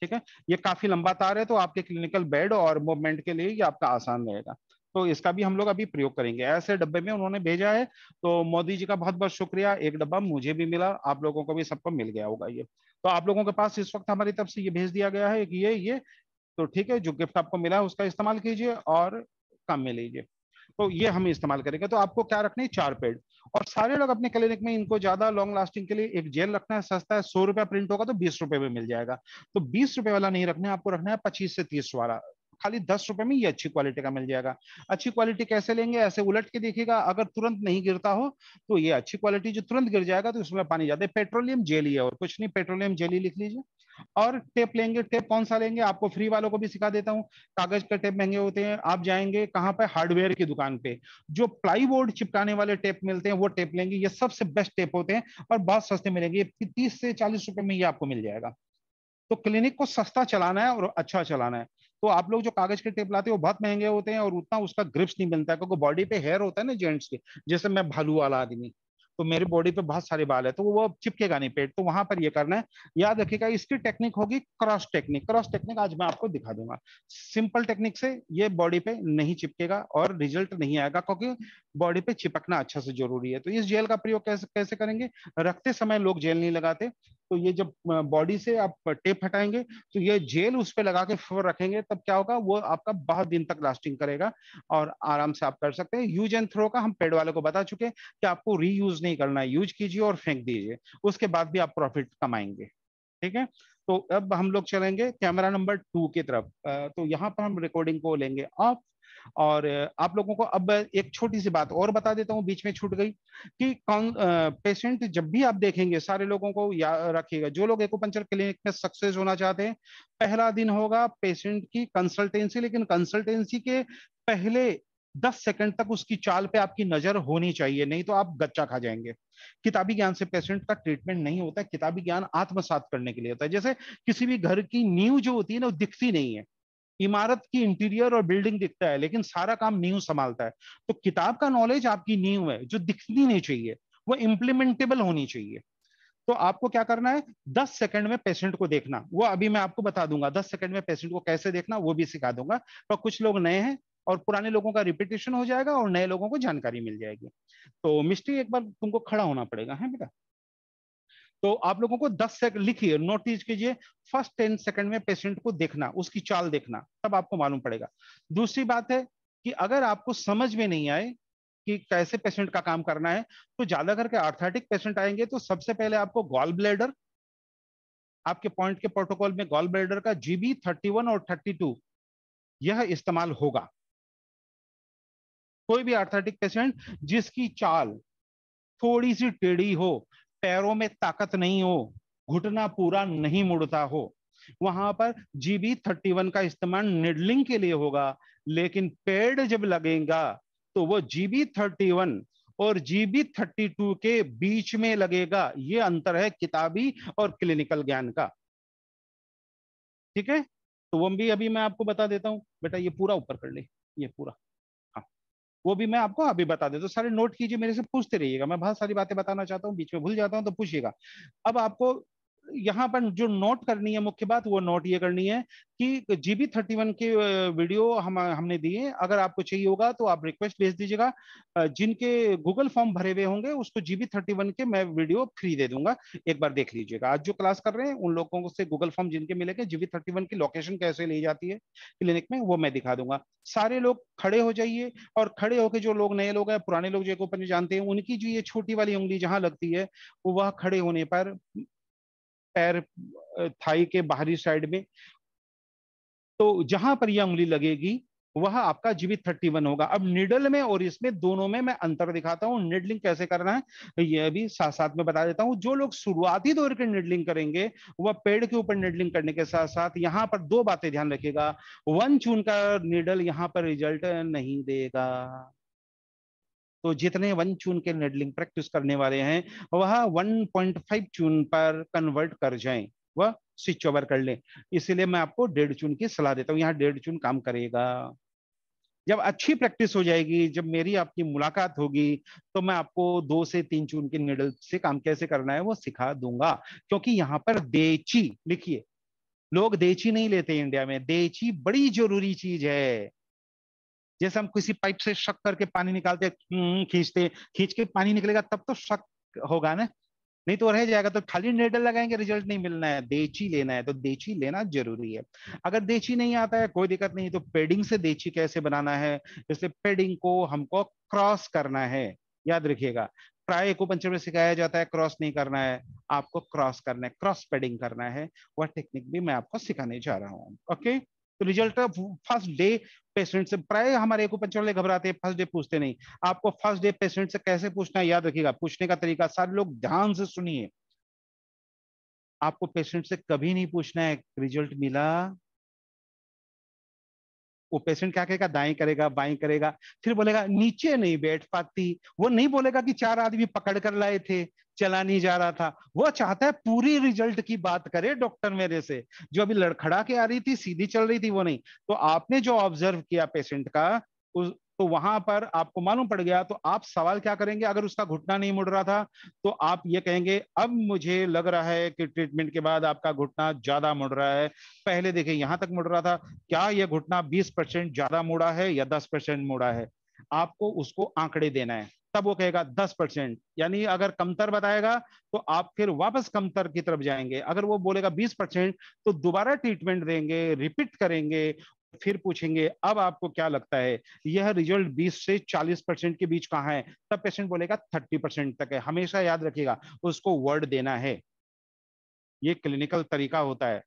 ठीक है ये काफी लंबा तार है तो आपके क्लिनिकल बेड और मूवमेंट के लिए ये आपका आसान रहेगा तो इसका भी हम लोग अभी प्रयोग करेंगे ऐसे डब्बे में उन्होंने भेजा है तो मोदी जी का बहुत बहुत शुक्रिया एक डब्बा मुझे भी मिला आप लोगों को भी सबको मिल गया होगा ये तो आप लोगों के पास इस वक्त हमारी तरफ से ये भेज दिया गया है कि ये ये तो ठीक है जो गिफ्ट आपको मिला है उसका इस्तेमाल कीजिए और काम में लीजिए तो ये हम इस्तेमाल करेंगे तो आपको क्या रखना है चार पेड और सारे लोग अपने क्लिनिक में इनको ज्यादा लॉन्ग लास्टिंग के लिए एक जेल रखना है सस्ता है सौ रुपया प्रिंट होगा तो बीस रुपए में मिल जाएगा तो बीस रुपए वाला नहीं रखना है आपको रखना है पच्चीस से तीस वाला खाली दस रुपए में ये अच्छी क्वालिटी का मिल जाएगा अच्छी क्वालिटी कैसे लेंगे ऐसे उलट के देखिएगा अगर तुरंत नहीं गिरता हो तो ये अच्छी क्वालिटी जो तुरंत गिर जाएगा तो उसमें पानी ज्यादा पेट्रोलियम जेली है और कुछ नहीं पेट्रोलियम जेली लिख लीजिए और टेप लेंगे टेप कौन सा लेंगे आपको फ्री वालों को भी सिखा देता हूँ कागज का टेप महंगे होते हैं आप जाएंगे कहाँ पे हार्डवेयर की दुकान पे जो प्लाईबोर्ड चिपकाने वाले टेप मिलते हैं वो टेप लेंगे ये सबसे बेस्ट टेप होते हैं और बहुत सस्ते मिलेंगे तीस से चालीस रुपए में ये आपको मिल जाएगा तो क्लिनिक को सस्ता चलाना है और अच्छा चलाना है तो आप लोग जो कागज के टेप लाते हैं वो बहुत महंगे होते हैं और उतना उसका ग्रिप्स नहीं मिलता है क्योंकि बॉडी पे हेयर होता है ना जेंट्स के जैसे मैं भालू वाला आदमी तो मेरी बॉडी पे बहुत सारे बाल है तो वो चिपकेगा नहीं पेट तो वहां पर ये करना है याद रखिएगा इसकी टेक्निक होगी क्रॉस टेक्निक क्रॉस टेक्निक आज मैं आपको दिखा दूंगा सिंपल टेक्निक से ये बॉडी पे नहीं चिपकेगा और रिजल्ट नहीं आएगा क्योंकि बॉडी पे चिपकना अच्छा से जरूरी है तो इस जेल का प्रयोग कैसे कैसे करेंगे रखते समय लोग जेल नहीं लगाते तो ये जब बॉडी से आप टेप हटाएंगे तो ये जेल उस पर लगा के रखेंगे तब क्या होगा वो आपका बहुत दिन तक लास्टिंग करेगा और आराम से आप कर सकते हैं यूज एंड थ्रो का हम पेड वाले को बता चुके हैं कि आपको रीयूज नहीं करना है यूज कीजिए और फेंक दीजिए उसके बाद भी आप प्रॉफिट कमाएंगे ठीक है तो अब हम लोग चलेंगे कैमरा नंबर टू की तरफ तो यहाँ पर हम रिकॉर्डिंग को लेंगे ऑफ और आप लोगों को अब एक छोटी सी बात और बता देता हूँ बीच में छूट गई कि कौन पेशेंट जब भी आप देखेंगे सारे लोगों को याद रखिएगा जो लोग एकोपंचर क्लिनिक में सक्सेस होना चाहते हैं पहला दिन होगा पेशेंट की कंसल्टेंसी लेकिन कंसल्टेंसी के पहले दस सेकंड तक उसकी चाल पे आपकी नजर होनी चाहिए नहीं तो आप गच्चा खा जाएंगे किताबी ज्ञान से पेशेंट का ट्रीटमेंट नहीं होता है किताबी ज्ञान आत्मसात करने के लिए होता है जैसे किसी भी घर की नींव जो होती है ना वो दिखती नहीं है इमारत की इंटीरियर और बिल्डिंग दिखता है लेकिन सारा काम नींव संभालता है तो किताब का नॉलेज आपकी नींव है जो दिखनी नहीं चाहिए वो इम्प्लीमेंटेबल होनी चाहिए तो आपको क्या करना है दस सेकंड में पेशेंट को देखना वो अभी मैं आपको बता दूंगा दस सेकंड में पेशेंट को कैसे देखना वो भी सिखा दूंगा पर कुछ लोग नए हैं और पुराने लोगों का रिपीटेशन हो जाएगा और नए लोगों को जानकारी मिल जाएगी तो मिस्ट्री एक बार तुमको खड़ा होना पड़ेगा है बेटा तो आप लोगों को 10 सेकंड लिखिए नोटिस कीजिए फर्स्ट 10 सेकंड में पेशेंट को देखना उसकी चाल देखना तब आपको मालूम पड़ेगा दूसरी बात है कि अगर आपको समझ में नहीं आए कि कैसे पेशेंट का काम करना है तो ज्यादा करके आर्थेटिक पेशेंट आएंगे तो सबसे पहले आपको गॉल ब्लेडर आपके पॉइंट के प्रोटोकॉल में गॉल ब्लेडर का जीबी थर्टी और थर्टी यह इस्तेमाल होगा कोई भी आर्थेटिक पेशेंट जिसकी चाल थोड़ी सी टेढ़ी हो पैरों में ताकत नहीं हो घुटना पूरा नहीं मुड़ता हो वहां पर जीबी थर्टी वन का इस्तेमाल निडलिंग के लिए होगा लेकिन पेड़ जब लगेगा तो वो जीबी थर्टी वन और जीबी थर्टी टू के बीच में लगेगा ये अंतर है किताबी और क्लिनिकल ज्ञान का ठीक है तो वो भी अभी मैं आपको बता देता हूं बेटा ये पूरा ऊपर कर ले ये पूरा वो भी मैं आपको अभी बता देता तो सारे नोट कीजिए मेरे से पूछते रहिएगा मैं बहुत सारी बातें बताना चाहता हूँ बीच में भूल जाता हूँ तो पूछिएगा अब आपको यहाँ पर जो नोट करनी है मुख्य बात वो नोट ये करनी है कि जीबी थर्टी वन के वीडियो हम हमने दिए अगर आपको चाहिए होगा तो आप रिक्वेस्ट भेज दीजिएगा जिनके गूगल फॉर्म भरे हुए होंगे उसको जीबी थर्टी वन के मैं वीडियो फ्री दे दूंगा एक बार देख लीजिएगा आज जो क्लास कर रहे हैं उन लोगों से गूगल फॉर्म जिनके मिलेंगे जीबी थर्टी वन की लोकेशन कैसे ली जाती है क्लिनिक में वो मैं दिखा दूंगा सारे लोग खड़े हो जाइए और खड़े होकर जो लोग नए लोग हैं पुराने लोग जो जानते हैं उनकी जो ये छोटी वाली उंगली जहां लगती है वह खड़े होने पर पैर थाई के बाहरी साइड में तो जहां पर यह उंगली लगेगी वह आपका जीवित थर्टी वन होगा अब निडल में और इसमें दोनों में मैं अंतर दिखाता हूँ निडलिंग कैसे करना है यह भी साथ साथ में बता देता हूं जो लोग शुरुआती दौर के निडलिंग करेंगे वह पेड़ के ऊपर निडलिंग करने के साथ साथ यहां पर दो बातें ध्यान रखेगा वन चून का निडल यहाँ पर रिजल्ट नहीं देगा तो जितने वन चून के नेडलिंग प्रैक्टिस करने वाले हैं वह 1.5 चून पर कन्वर्ट कर जाएं वह स्विच ओवर कर लें इसीलिए मैं आपको डेढ़ चून की सलाह देता हूँ यहाँ डेढ़ चून काम करेगा जब अच्छी प्रैक्टिस हो जाएगी जब मेरी आपकी मुलाकात होगी तो मैं आपको दो से तीन चून के निडल से काम कैसे करना है वो सिखा दूंगा क्योंकि यहाँ पर देची लिखिए लोग देची नहीं लेते इंडिया में देची बड़ी जरूरी चीज है जैसे हम किसी पाइप से शक करके पानी निकालते हम्म, खींचते खींच के पानी निकलेगा तब तो शक होगा ना नहीं तो रह जाएगा तो खाली नेडल लगाएंगे रिजल्ट नहीं मिलना है देची लेना है तो देची लेना जरूरी है अगर देची नहीं आता है कोई दिक्कत नहीं तो पेडिंग से देची कैसे बनाना है जैसे पेडिंग को हमको क्रॉस करना है याद रखिएगा प्राय पंचर में सिखाया जाता है क्रॉस नहीं करना है आपको क्रॉस करना है क्रॉस पेडिंग करना है वह टेक्निक भी मैं आपको सिखाने जा रहा हूँ ओके तो रिजल्ट फर्स्ट डे पेशेंट से प्राय हमारे को पंचोले घबराते हैं फर्स्ट डे पूछते नहीं आपको फर्स्ट डे पेशेंट से कैसे पूछना है याद रखिएगा पूछने का तरीका सारे लोग ध्यान से सुनिए आपको पेशेंट से कभी नहीं पूछना है रिजल्ट मिला वो पेशेंट क्या करेगा दाएं करेगा बाएं करेगा फिर बोलेगा नीचे नहीं बैठ पाती वो नहीं बोलेगा कि चार आदमी पकड़ कर लाए थे चला नहीं जा रहा था वो चाहता है पूरी रिजल्ट की बात करे डॉक्टर मेरे से जो अभी लड़खड़ा के आ रही थी सीधी चल रही थी वो नहीं तो आपने जो ऑब्जर्व किया पेशेंट का उस तो वहां पर आपको मालूम पड़ गया तो आप सवाल क्या करेंगे अगर उसका घुटना नहीं मुड़ रहा था तो आप ये कहेंगे अब मुझे लग रहा है कि ट्रीटमेंट के बाद आपका घुटना ज्यादा मुड़ रहा है पहले देखे यहां तक मुड़ रहा था क्या यह घुटना बीस परसेंट ज्यादा मुड़ा है या दस परसेंट मुड़ा है आपको उसको आंकड़े देना है तब वो कहेगा दस परसेंट यानी अगर कमतर बताएगा तो आप फिर वापस कमतर की तरफ जाएंगे अगर वो बोलेगा बीस परसेंट तो दोबारा ट्रीटमेंट देंगे रिपीट करेंगे फिर पूछेंगे अब आपको क्या लगता है यह रिजल्ट 20 से 40 परसेंट के बीच कहाँ है तब पेशेंट बोलेगा 30 परसेंट तक है हमेशा याद रखिएगा उसको वर्ड देना है ये क्लिनिकल तरीका होता है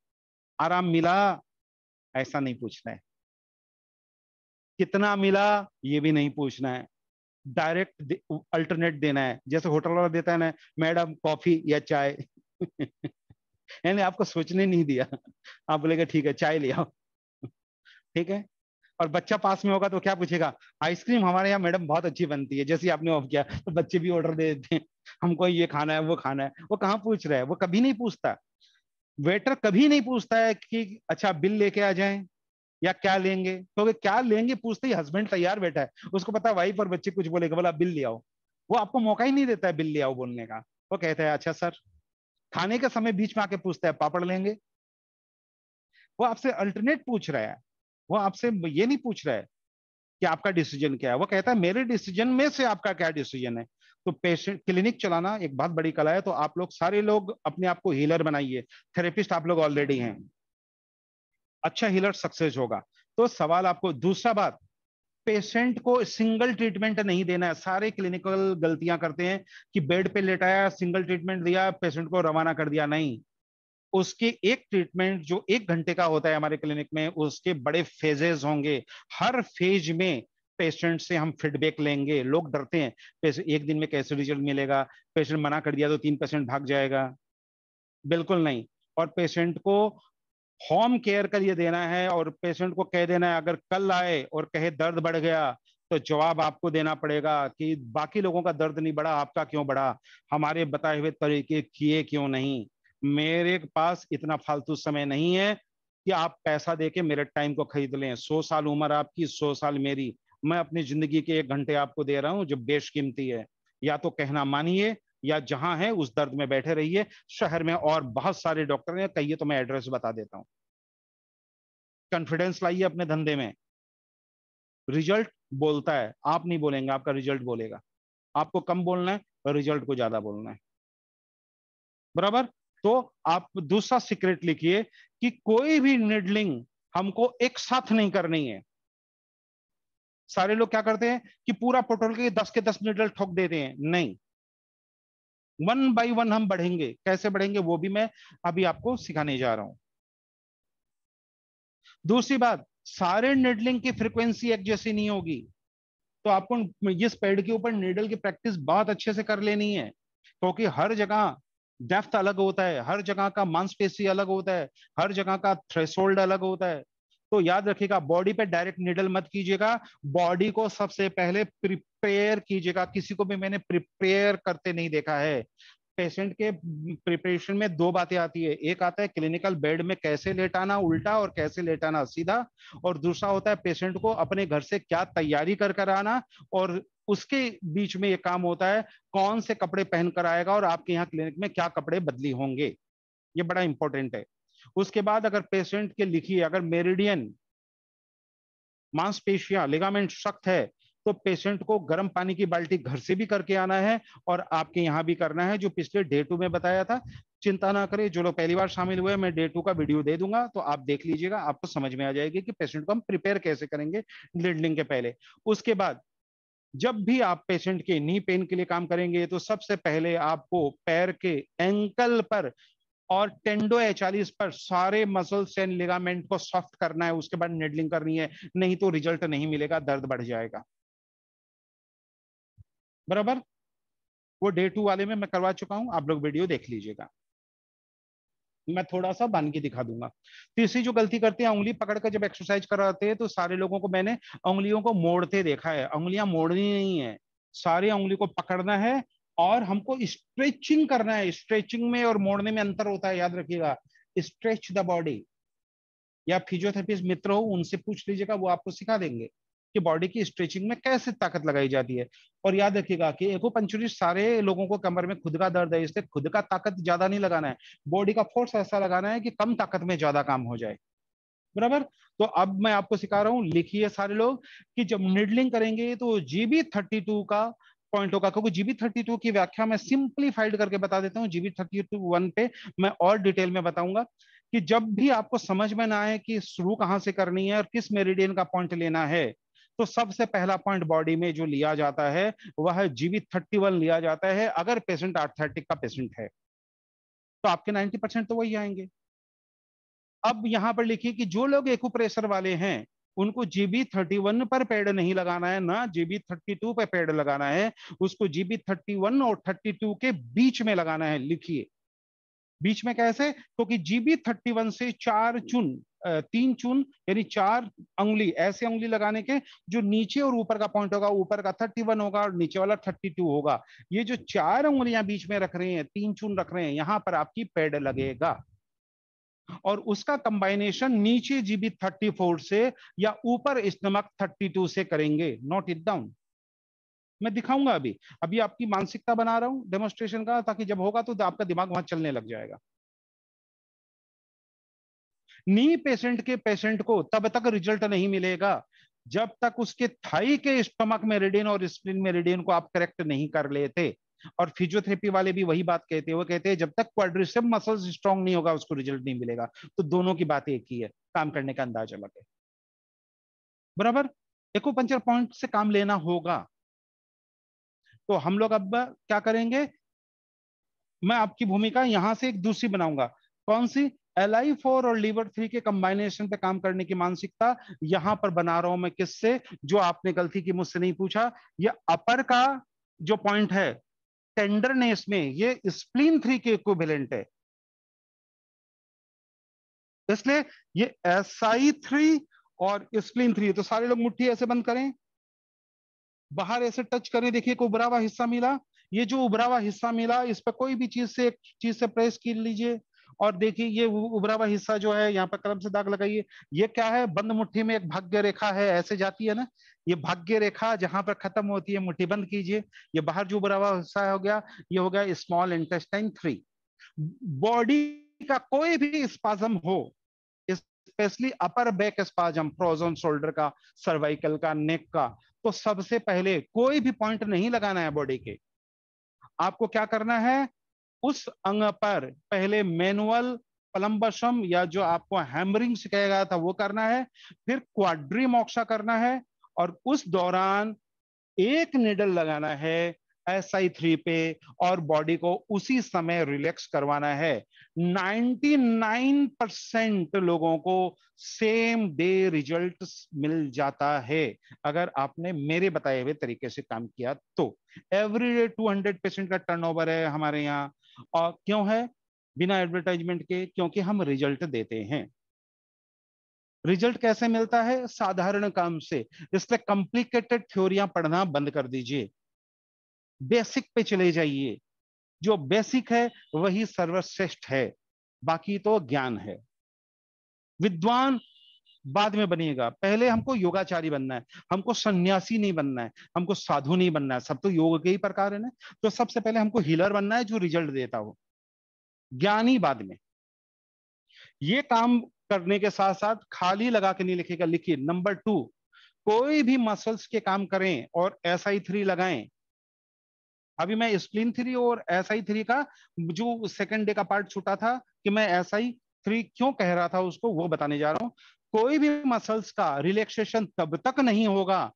आराम मिला ऐसा नहीं पूछना है कितना मिला ये भी नहीं पूछना है डायरेक्ट अल्टरनेट देना है जैसे होटल वाला देता है ना मैडम कॉफी या चाय यानी आपको सोचने नहीं दिया आप बोलेगा ठीक है चाय ले आओ ठीक है और बच्चा पास में होगा तो क्या पूछेगा आइसक्रीम हमारे यहाँ मैडम बहुत अच्छी बनती है जैसे आपने ऑफ किया तो बच्चे भी ऑर्डर दे देते हैं हमको ये खाना है वो खाना है वो कहाँ पूछ रहा है वो कभी नहीं पूछता वेटर कभी नहीं पूछता है कि अच्छा बिल लेके आ जाए या क्या लेंगे क्योंकि तो क्या लेंगे पूछते ही हस्बैंड तैयार बैठा है उसको पता वाइफ और बच्चे कुछ बोलेगा बोला बिल ले आओ वो आपको मौका ही नहीं देता है बिल ले आओ बोलने का वो कहता है अच्छा सर खाने के समय बीच में आके पूछता है पापड़ लेंगे वो आपसे अल्टरनेट पूछ रहा है वो आपसे ये नहीं पूछ रहा है कि आपका डिसीजन क्या है वो कहता है मेरे डिसीजन में से आपका क्या डिसीजन है तो पेशेंट क्लिनिक चलाना एक बहुत बड़ी कला है तो आप लोग सारे लोग अपने आप को हीलर बनाइए थेरेपिस्ट आप लोग ऑलरेडी हैं अच्छा हीलर सक्सेस होगा तो सवाल आपको दूसरा बात पेशेंट को सिंगल ट्रीटमेंट नहीं देना है सारे क्लिनिकल गलतियां करते हैं कि बेड पे लेटाया सिंगल ट्रीटमेंट दिया पेशेंट को रवाना कर दिया नहीं उसके एक ट्रीटमेंट जो एक घंटे का होता है हमारे क्लिनिक में उसके बड़े फेजेज होंगे हर फेज में पेशेंट से हम फीडबैक लेंगे लोग डरते हैं एक दिन में कैसे रिजल्ट मिलेगा पेशेंट मना कर दिया तो तीन पेशेंट भाग जाएगा बिल्कुल नहीं और पेशेंट को होम केयर का ये देना है और पेशेंट को कह देना है अगर कल आए और कहे दर्द बढ़ गया तो जवाब आपको देना पड़ेगा कि बाकी लोगों का दर्द नहीं बढ़ा आपका क्यों बढ़ा हमारे बताए हुए तरीके किए क्यों नहीं मेरे पास इतना फालतू समय नहीं है कि आप पैसा दे के मेरे टाइम को खरीद लें सौ साल उम्र आपकी सौ साल मेरी मैं अपनी जिंदगी के एक घंटे आपको दे रहा हूं जो बेशकीमती है या तो कहना मानिए या जहां है उस दर्द में बैठे रहिए शहर में और बहुत सारे डॉक्टर हैं कहिए तो मैं एड्रेस बता देता हूं कॉन्फिडेंस लाइए अपने धंधे में रिजल्ट बोलता है आप नहीं बोलेंगे आपका रिजल्ट बोलेगा आपको कम बोलना है और रिजल्ट को ज्यादा बोलना है बराबर तो आप दूसरा सीक्रेट लिखिए कि कोई भी निडलिंग हमको एक साथ नहीं करनी है सारे लोग क्या करते हैं कि पूरा पोर्टल के दस के दस निडल ठोक देते हैं नहीं वन बाई वन हम बढ़ेंगे कैसे बढ़ेंगे वो भी मैं अभी आपको सिखाने जा रहा हूं दूसरी बात सारे निडलिंग की फ्रीक्वेंसी एक जैसी नहीं होगी तो आपको इस पेड़ के ऊपर निडल की प्रैक्टिस बहुत अच्छे से कर लेनी है क्योंकि तो हर जगह डेफ्थ अलग होता है हर जगह का मांसपेशी अलग होता है हर जगह का थ्रेसोल्ड अलग होता है तो याद रखिएगा बॉडी पे डायरेक्ट निडल मत कीजिएगा बॉडी को सबसे पहले प्रिपेयर कीजिएगा किसी को भी मैंने प्रिपेयर करते नहीं देखा है पेशेंट के प्रिपरेशन में दो बातें आती है एक आता है क्लिनिकल बेड में कैसे लेटाना उल्टा और कैसे लेटाना सीधा और दूसरा होता है पेशेंट को अपने घर से क्या तैयारी कर कर आना और उसके बीच में ये काम होता है कौन से कपड़े पहनकर आएगा और आपके यहाँ क्लिनिक में क्या कपड़े बदली होंगे ये बड़ा इंपॉर्टेंट है उसके बाद अगर पेशेंट के लिखिए अगर मेरिडियन मांसपेशियां लिगामेंट सख्त है तो पेशेंट को गर्म पानी की बाल्टी घर से भी करके आना है और आपके यहाँ भी करना है जो पिछले डे टू में बताया था चिंता ना करें जो लोग पहली बार शामिल हुए मैं डे टू का वीडियो दे दूंगा तो आप देख लीजिएगा आपको समझ में आ जाएगी कि पेशेंट को हम प्रिपेयर कैसे करेंगे लिडलिंग के पहले उसके बाद जब भी आप पेशेंट के नी पेन के लिए काम करेंगे तो सबसे पहले आपको पैर के एंकल पर और टेंडो एचालीस पर सारे मसल्स एंड लिगामेंट को सॉफ्ट करना है उसके बाद नेडलिंग करनी है नहीं तो रिजल्ट नहीं मिलेगा दर्द बढ़ जाएगा बराबर वो डे टू वाले में मैं करवा चुका हूं आप लोग वीडियो देख लीजिएगा मैं थोड़ा सा बन के दिखा दूंगा तीसरी जो गलती करते हैं उंगली पकड़ कर जब एक्सरसाइज कराते हैं तो सारे लोगों को मैंने उंगलियों को मोड़ते देखा है उंगलियां मोड़नी नहीं है सारे उंगली को पकड़ना है और हमको स्ट्रेचिंग करना है स्ट्रेचिंग में और मोड़ने में अंतर होता है याद रखिएगा स्ट्रेच द बॉडी या फिजियोथेरेपिस्ट मित्र हो उनसे पूछ लीजिएगा वो आपको सिखा देंगे कि बॉडी की स्ट्रेचिंग में कैसे ताकत लगाई जाती है और याद रखिएगा कि एको पंचुरी सारे लोगों को कमर में खुद का दर्द है इसलिए खुद का ताकत ज्यादा नहीं लगाना है बॉडी का फोर्स ऐसा लगाना है कि कम ताकत में ज्यादा काम हो जाए बराबर तो अब मैं आपको सिखा रहा हूँ लिखिए सारे लोग कि जब निडलिंग करेंगे तो जीबी थर्टी टू का पॉइंट होगा क्योंकि जीबी थर्टी टू की व्याख्या मैं सिंप्लीफाइड करके बता देता हूँ जीबी थर्टी टू वन पे मैं और डिटेल में बताऊंगा कि जब भी आपको समझ में ना आए कि शुरू कहाँ से करनी है और किस मेरिडियन का पॉइंट लेना है तो सबसे पहला पॉइंट बॉडी में जो लिया जाता है वह जीबी थर्टी वन लिया जाता है अगर पेशेंट आर्थराइटिक का पेशेंट है तो आपके नाइन्टी परसेंट तो वही आएंगे अब यहां पर लिखिए कि जो लोग एकुप्रेशर वाले हैं उनको जीबी थर्टी वन पर पेड़ नहीं लगाना है ना जीबी थर्टी टू पर पेड़ लगाना है उसको जीबी थर्टी वन और थर्टी टू के बीच में लगाना है लिखिए बीच में कैसे क्योंकि तो जीबी थर्टी वन से चार चुन तीन चुन यानी चार उंगली ऐसे उंगली लगाने के जो नीचे और ऊपर का पॉइंट होगा ऊपर का थर्टी वन होगा और नीचे वाला थर्टी टू होगा ये जो चार उंगलियां बीच में रख रहे हैं तीन चुन रख रहे हैं यहां पर आपकी पेड लगेगा और उसका कंबाइनेशन नीचे जीबी थर्टी फोर से या ऊपर इस नमक थर्टी टू से करेंगे नोट इट डाउन मैं दिखाऊंगा अभी अभी आपकी मानसिकता बना रहा हूं डेमोस्ट्रेशन का ताकि जब होगा तो आपका दिमाग वहां चलने लग जाएगा नी पेशेंट के पेशेंट को तब तक रिजल्ट नहीं मिलेगा जब तक उसके थाई के स्टमक मेरिडियन और स्प्रिन मेरिडियन को आप करेक्ट नहीं कर लेते और फिजियोथेरेपी वाले भी वही बात कहते हैं वो कहते हैं जब तक क्वाड्रिसेप मसल्स स्ट्रांग नहीं होगा उसको रिजल्ट नहीं मिलेगा तो दोनों की बात एक ही है काम करने का अंदाज अलग है बराबर एको पंचर पॉइंट से काम लेना होगा तो हम लोग अब क्या करेंगे मैं आपकी भूमिका यहां से एक दूसरी बनाऊंगा कौन सी एल आई फोर और लीवर थ्री के कंबाइनेशन पे काम करने की मानसिकता यहां पर बना रहा हूं मैं किससे जो आपने गलती की मुझसे नहीं पूछा ये अपर का जो पॉइंट है टेंडरनेस में ये स्प्लीन थ्री के इक्विवेलेंट है इसलिए ये एस आई थ्री और स्प्लीन थ्री तो सारे लोग मुट्ठी ऐसे बंद करें बाहर ऐसे टच करें देखिए एक उभरा हुआ हिस्सा मिला ये जो उभरा हुआ हिस्सा मिला इस पर कोई भी चीज से चीज से प्रेस कर लीजिए और देखिए ये उभरा हुआ हिस्सा जो है यहाँ पर कलम से दाग लगाइए ये क्या है बंद मुट्ठी में एक भाग्य रेखा है ऐसे जाती है ना ये भाग्य रेखा जहां पर खत्म होती है मुट्ठी बंद कीजिए ये बाहर जो उभरा हुआ हिस्सा हो गया ये हो गया स्मॉल इंटेस्टाइन थ्री बॉडी का कोई भी स्पाजम हो specially upper back spasm frozen shoulder का सर्वाइकल का नेक का तो सबसे पहले कोई भी पॉइंट नहीं लगाना है बॉडी के आपको क्या करना है उस अंग पर पहले मैनुअल पलम्बसम या जो आपको हैमरिंग सिखाया गया था वो करना है फिर क्वाड्री मोक्षा करना है और उस दौरान एक निडल लगाना है एस आई थ्री पे और बॉडी को उसी समय रिलैक्स करवाना है 99 परसेंट लोगों को सेम डे रिजल्ट मिल जाता है अगर आपने मेरे बताए हुए तरीके से काम किया तो every day two hundred percent का टर्नओवर है हमारे यहाँ और क्यों है बिना एडवर्टाइजमेंट के क्योंकि हम रिजल्ट देते हैं रिजल्ट कैसे मिलता है साधारण काम से इसलिए कॉम्प्लिकेटेड थ्योरियां पढ़ना बंद कर दीजिए बेसिक पे चले जाइए जो बेसिक है वही सर्वश्रेष्ठ है बाकी तो ज्ञान है विद्वान बाद में बनिएगा पहले हमको योगाचारी बनना है हमको सन्यासी नहीं बनना है हमको साधु नहीं बनना है सब तो योग के ही प्रकार है ना तो सबसे पहले हमको हीलर बनना है जो रिजल्ट देता हो ज्ञानी बाद में ये काम करने के साथ साथ खाली लगा के नहीं लिखेगा लिखिए नंबर टू कोई भी मसल्स के काम करें और एस आई थ्री लगाएं अभी मैं स्प्लिन थ्री और एस आई थ्री का जो सेकेंड डे का पार्ट छूटा था कि मैं एस आई थ्री क्यों कह रहा था उसको वो बताने जा रहा हूं कोई भी मसल्स का रिलैक्सेशन तब तक नहीं होगा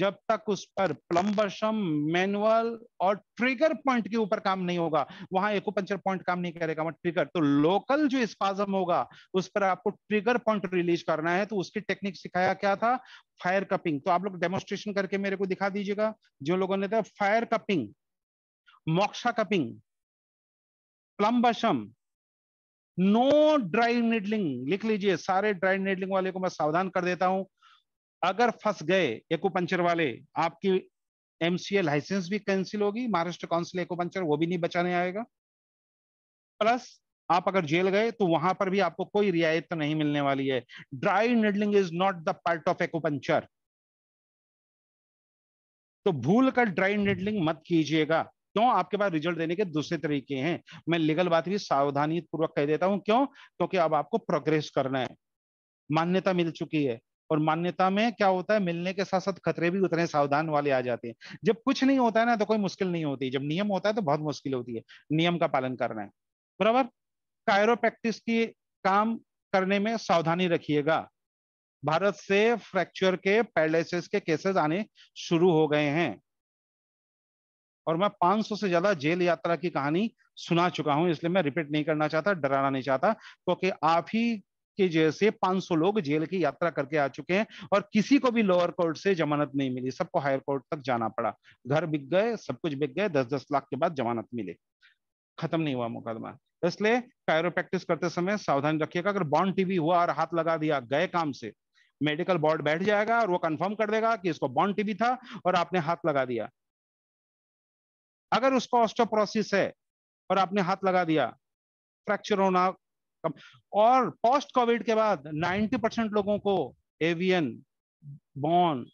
जब तक उस पर प्लम्बरशम मैनुअल और ट्रिगर पॉइंट के ऊपर काम नहीं होगा वहां एकोपंचर पॉइंट काम नहीं करेगा मतलब ट्रिगर तो लोकल जो स्पाजम होगा उस पर आपको ट्रिगर पॉइंट रिलीज करना है तो उसकी टेक्निक सिखाया क्या था फायर कपिंग तो आप लोग डेमोस्ट्रेशन करके मेरे को दिखा दीजिएगा जो लोगों ने था फायर कपिंग moksha कपिंग प्लम्बसम नो ड्राई निडलिंग लिख लीजिए सारे ड्राई नीडलिंग वाले को मैं सावधान कर देता हूं अगर फंस गए पंचर वाले आपकी एमसीए लाइसेंस भी कैंसिल होगी महाराष्ट्र काउंसिल पंचर वो भी नहीं बचाने आएगा प्लस आप अगर जेल गए तो वहां पर भी आपको कोई रियायत तो नहीं मिलने वाली है dry needling is not the part of puncture तो भूल कर ड्राई निडलिंग मत कीजिएगा क्यों आपके पास रिजल्ट देने के दूसरे तरीके हैं मैं लीगल बात भी सावधानी पूर्वक कह देता हूं क्यों क्योंकि अब आपको प्रोग्रेस करना है मान्यता मिल चुकी है और मान्यता में क्या होता है मिलने के साथ साथ खतरे भी उतने सावधान वाले आ जाते हैं जब कुछ नहीं होता है ना तो कोई मुश्किल नहीं होती जब नियम होता है तो बहुत मुश्किल होती है नियम का पालन करना है बराबर प्रैक्टिस की काम करने में सावधानी रखिएगा भारत से फ्रैक्चर के पैरालिसिस के केसेस आने शुरू हो गए हैं और मैं 500 से ज्यादा जेल यात्रा की कहानी सुना चुका हूं इसलिए मैं रिपीट नहीं करना चाहता डराना नहीं चाहता क्योंकि आप ही के जैसे 500 लोग जेल की यात्रा करके आ चुके हैं और किसी को भी लोअर कोर्ट से जमानत नहीं मिली सबको हायर कोर्ट तक जाना पड़ा घर बिक गए सब कुछ बिक गए दस दस लाख के बाद जमानत मिले खत्म नहीं हुआ मुकदमा इसलिए कायरो प्रैक्टिस करते समय सावधान रखिएगा अगर बॉन्ड टीवी हुआ और हाथ लगा दिया गए काम से मेडिकल बोर्ड बैठ जाएगा और वो कंफर्म कर देगा कि इसको बॉन्ड टीवी था और आपने हाथ लगा दिया अगर उसको ऑस्टोप्रोसिस है और आपने हाथ लगा दिया फ्रैक्चर होना कम और पोस्ट कोविड के बाद 90 परसेंट लोगों को एवियन बॉन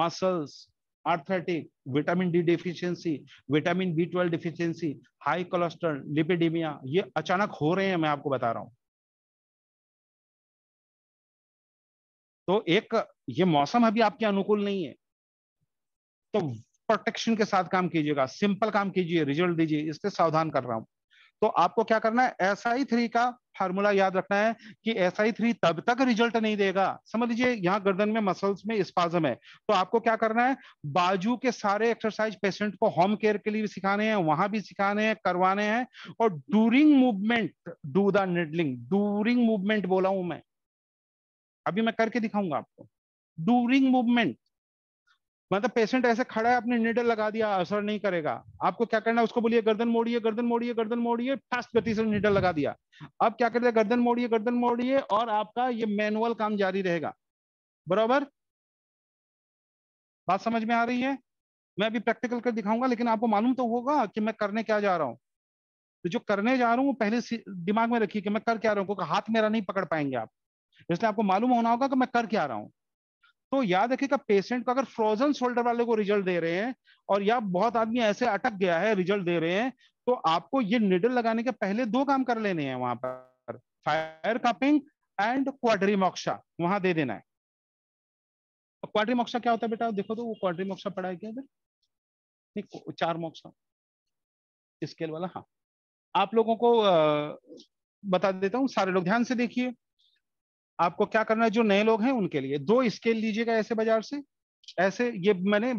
muscles arthritic vitamin D deficiency vitamin B twelve deficiency high cholesterol lipidemia ये अचानक हो रहे हैं मैं आपको बता रहा हूं तो एक ये मौसम अभी आपके अनुकूल नहीं है तो प्रोटेक्शन के साथ काम कीजिएगा सिंपल काम कीजिए रिजल्ट दीजिए इससे सावधान कर रहा हूं तो आपको क्या करना है एस आई थ्री का फार्मूला याद रखना है कि एस आई थ्री तब तक रिजल्ट नहीं देगा समझ लीजिए यहाँ गर्दन में मसल्स में स्पाजम है तो आपको क्या करना है बाजू के सारे एक्सरसाइज पेशेंट को होम केयर के लिए भी सिखाने हैं वहां भी सिखाने हैं करवाने हैं और during movement do the needling during movement बोला हूं मैं अभी मैं करके दिखाऊंगा आपको डूरिंग मूवमेंट मतलब पेशेंट ऐसे खड़ा है आपने निडल लगा दिया असर नहीं करेगा आपको क्या करना है उसको बोलिए गर्दन मोड़िए गर्दन मोड़िए गर्दन मोड़िए फास्ट गति से निडल लगा दिया अब क्या करते हैं गर्दन मोड़िए गर्दन मोड़िए और आपका ये मैनुअल काम जारी रहेगा बराबर बात समझ में आ रही है मैं अभी प्रैक्टिकल कर दिखाऊंगा लेकिन आपको मालूम तो होगा कि मैं करने क्या जा रहा हूँ तो जो करने जा रहा हूँ वो पहले दिमाग में रखिए कि मैं कर क्या रहा हूँ क्योंकि हाथ मेरा नहीं पकड़ पाएंगे आप इसलिए आपको मालूम होना होगा कि मैं कर क्या रहा हूँ तो याद रखिएगा पेशेंट को अगर फ्रोजन शोल्डर वाले को रिजल्ट दे रहे हैं और या बहुत आदमी ऐसे अटक गया है रिजल्ट दे रहे हैं तो आपको ये निडल लगाने के पहले दो काम कर लेने हैं वहां पर फायर कपिंग एंड क्वाड्रीमोक्सा वहां दे देना है क्वाड्रीमोक्सा क्या होता है बेटा देखो तो वो क्वाड्रीमोक्सा पड़ा है क्या इधर चार मोक्सा स्केल वाला हाँ आप लोगों को बता देता हूँ सारे लोग ध्यान से देखिए आपको क्या करना है जो नए लोग हैं उनके लिए दो स्केल लीजिएगा ऐसे बाजार से ऐसे ये मैंने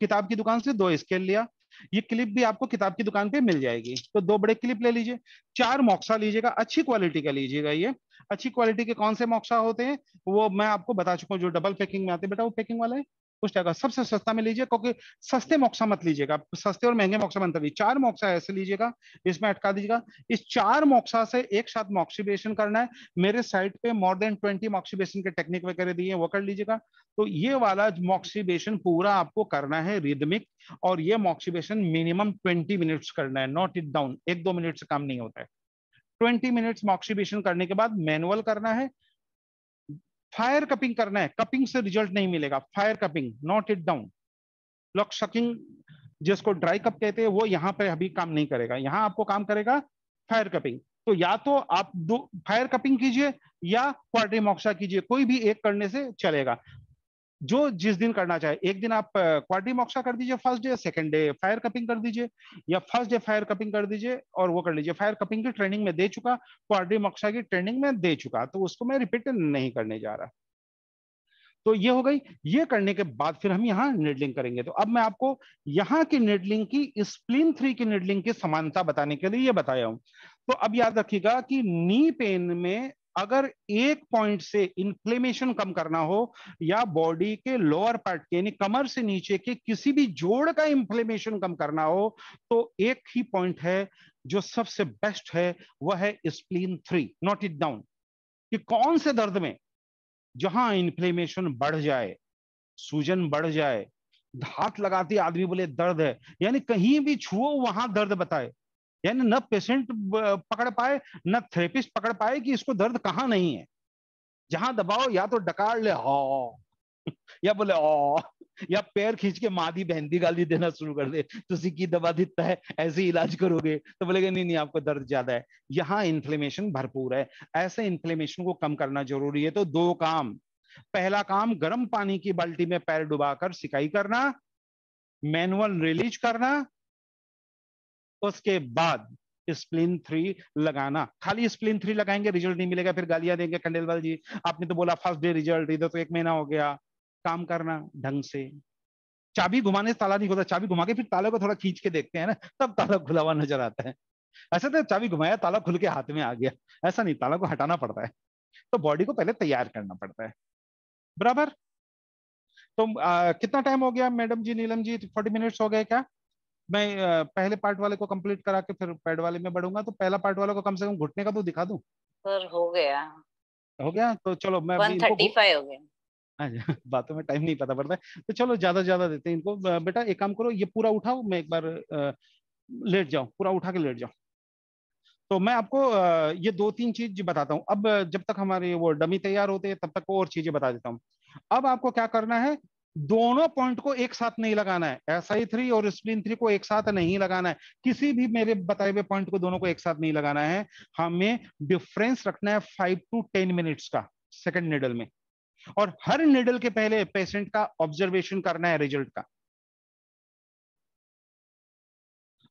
किताब की दुकान से दो स्केल लिया ये क्लिप भी आपको किताब की दुकान पे मिल जाएगी तो दो बड़े क्लिप ले लीजिए चार मॉक्सा लीजिएगा अच्छी क्वालिटी का लीजिएगा ये अच्छी क्वालिटी के कौन से मॉक्सा होते हैं वो मैं आपको बता चुका हूँ जो डबल पैकिंग में आते हैं बेटा वो पैकिंग वाला है उस टाइप का सबसे सस्ता में लीजिए क्योंकि सस्ते मोक्सा मत लीजिएगा सस्ते और महंगे मोक्सा में अंतर लीजिए चार मोक्सा ऐसे लीजिएगा इसमें अटका दीजिएगा इस चार मोक्सा से एक साथ मॉक्सीबेशन करना है मेरे साइट पे मोर देन ट्वेंटी मॉक्सीबेशन के टेक्निक वगैरह दिए वो कर लीजिएगा तो ये वाला मॉक्सीबेशन पूरा आपको करना है रिदमिक और ये मॉक्सीबेशन मिनिमम ट्वेंटी मिनट्स करना है नॉट इट डाउन एक दो मिनट से काम नहीं होता है ट्वेंटी मिनट्स मॉक्सीबेशन करने के बाद मैनुअल करना है फायर कपिंग करना है कपिंग से रिजल्ट नहीं मिलेगा fire cupping note it down lock sucking जिसको ड्राई कप कहते हैं वो यहाँ पे अभी काम नहीं करेगा यहाँ आपको काम करेगा फायर कपिंग तो या तो आप दो फायर कपिंग कीजिए या मोक्सा कीजिए कोई भी एक करने से चलेगा जो जिस दिन करना चाहे एक दिन आप मॉक्सा कर दीजिए first day second day fire cupping कर दीजिए या फर्स्ट डे फायर कपिंग कर दीजिए और वो कर लीजिए फायर कपिंग की ट्रेनिंग में दे चुका मॉक्सा की ट्रेनिंग में दे चुका तो उसको मैं रिपीट नहीं करने जा रहा तो ये हो गई ये करने के बाद फिर हम यहाँ निडलिंग करेंगे तो अब मैं आपको यहाँ की निडलिंग की स्प्लीन थ्री की निडलिंग की समानता बताने के लिए ये बताया हूं तो अब याद रखिएगा कि नी पेन में अगर एक पॉइंट से इंफ्लेमेशन कम करना हो या बॉडी के लोअर पार्ट के यानी कमर से नीचे के किसी भी जोड़ का इंफ्लेमेशन कम करना हो तो एक ही पॉइंट है जो सबसे बेस्ट है वह है spleen three note it down कि कौन से दर्द में जहां इंफ्लेमेशन बढ़ जाए सूजन बढ़ जाए हाथ लगाते आदमी बोले दर्द है यानी कहीं भी छुओ वहां दर्द बताए यानी न पेशेंट पकड़ पाए न थेरेपिस्ट पकड़ पाए कि इसको दर्द कहाँ नहीं है जहां दबाओ या तो डकार ले हो या बोले ओ या पैर खींच के मादी बहंदी गाली देना शुरू कर दे तुसी की दवा दिता है ऐसे इलाज करोगे तो बोले नहीं नहीं आपको दर्द ज्यादा है यहाँ इन्फ्लेमेशन भरपूर है ऐसे इन्फ्लेमेशन को कम करना जरूरी है तो दो काम पहला काम गर्म पानी की बाल्टी में पैर डुबाकर सिकाई करना मैनुअल रिलीज करना उसके बाद स्प्लिन थ्री लगाना खाली स्प्लिन थ्री लगाएंगे रिजल्ट नहीं मिलेगा फिर गालियां देंगे खंडेलवाल जी आपने तो बोला फर्स्ट डे रिजल्ट इधर तो एक महीना हो गया काम करना ढंग से चाबी घुमाने से ताला नहीं खुलता चाबी घुमा के फिर ताले को थोड़ा खींच के देखते हैं ना तब ताला खुला हुआ नजर आता है ऐसा तो चाबी घुमाया ताला खुल के हाथ में आ गया ऐसा नहीं ताला को हटाना पड़ता है तो बॉडी को पहले तैयार करना पड़ता है बराबर तो आ, कितना टाइम हो गया madam ji Neelam ji forty minutes हो गए क्या मैं पहले पार्ट वाले को कंप्लीट करा के फिर पैड वाले में बढ़ूंगा तो पहला पार्ट वाले को कम से कम घुटने का तो दिखा दू सर हो गया हो गया तो चलो मैं 135 हो गया हाँ बातों में टाइम नहीं पता पड़ता तो चलो ज्यादा ज्यादा देते हैं इनको बेटा एक काम करो ये पूरा उठाओ मैं एक बार लेट जाऊं पूरा उठा के लेट जाऊं तो मैं आपको ये दो तीन चीज बताता हूँ अब जब तक हमारे वो डमी तैयार होते हैं तब तक और चीजें बता देता हूँ अब आपको क्या करना है दोनों पॉइंट को एक साथ नहीं लगाना है एस आई थ्री और स्प्लिन थ्री को एक साथ नहीं लगाना है किसी भी मेरे बताए हुए पॉइंट को दोनों को एक साथ नहीं लगाना है हमें डिफरेंस रखना है फाइव टू टेन मिनट्स का सेकंड निडल में और हर निडल के पहले पेशेंट का ऑब्जर्वेशन करना है रिजल्ट का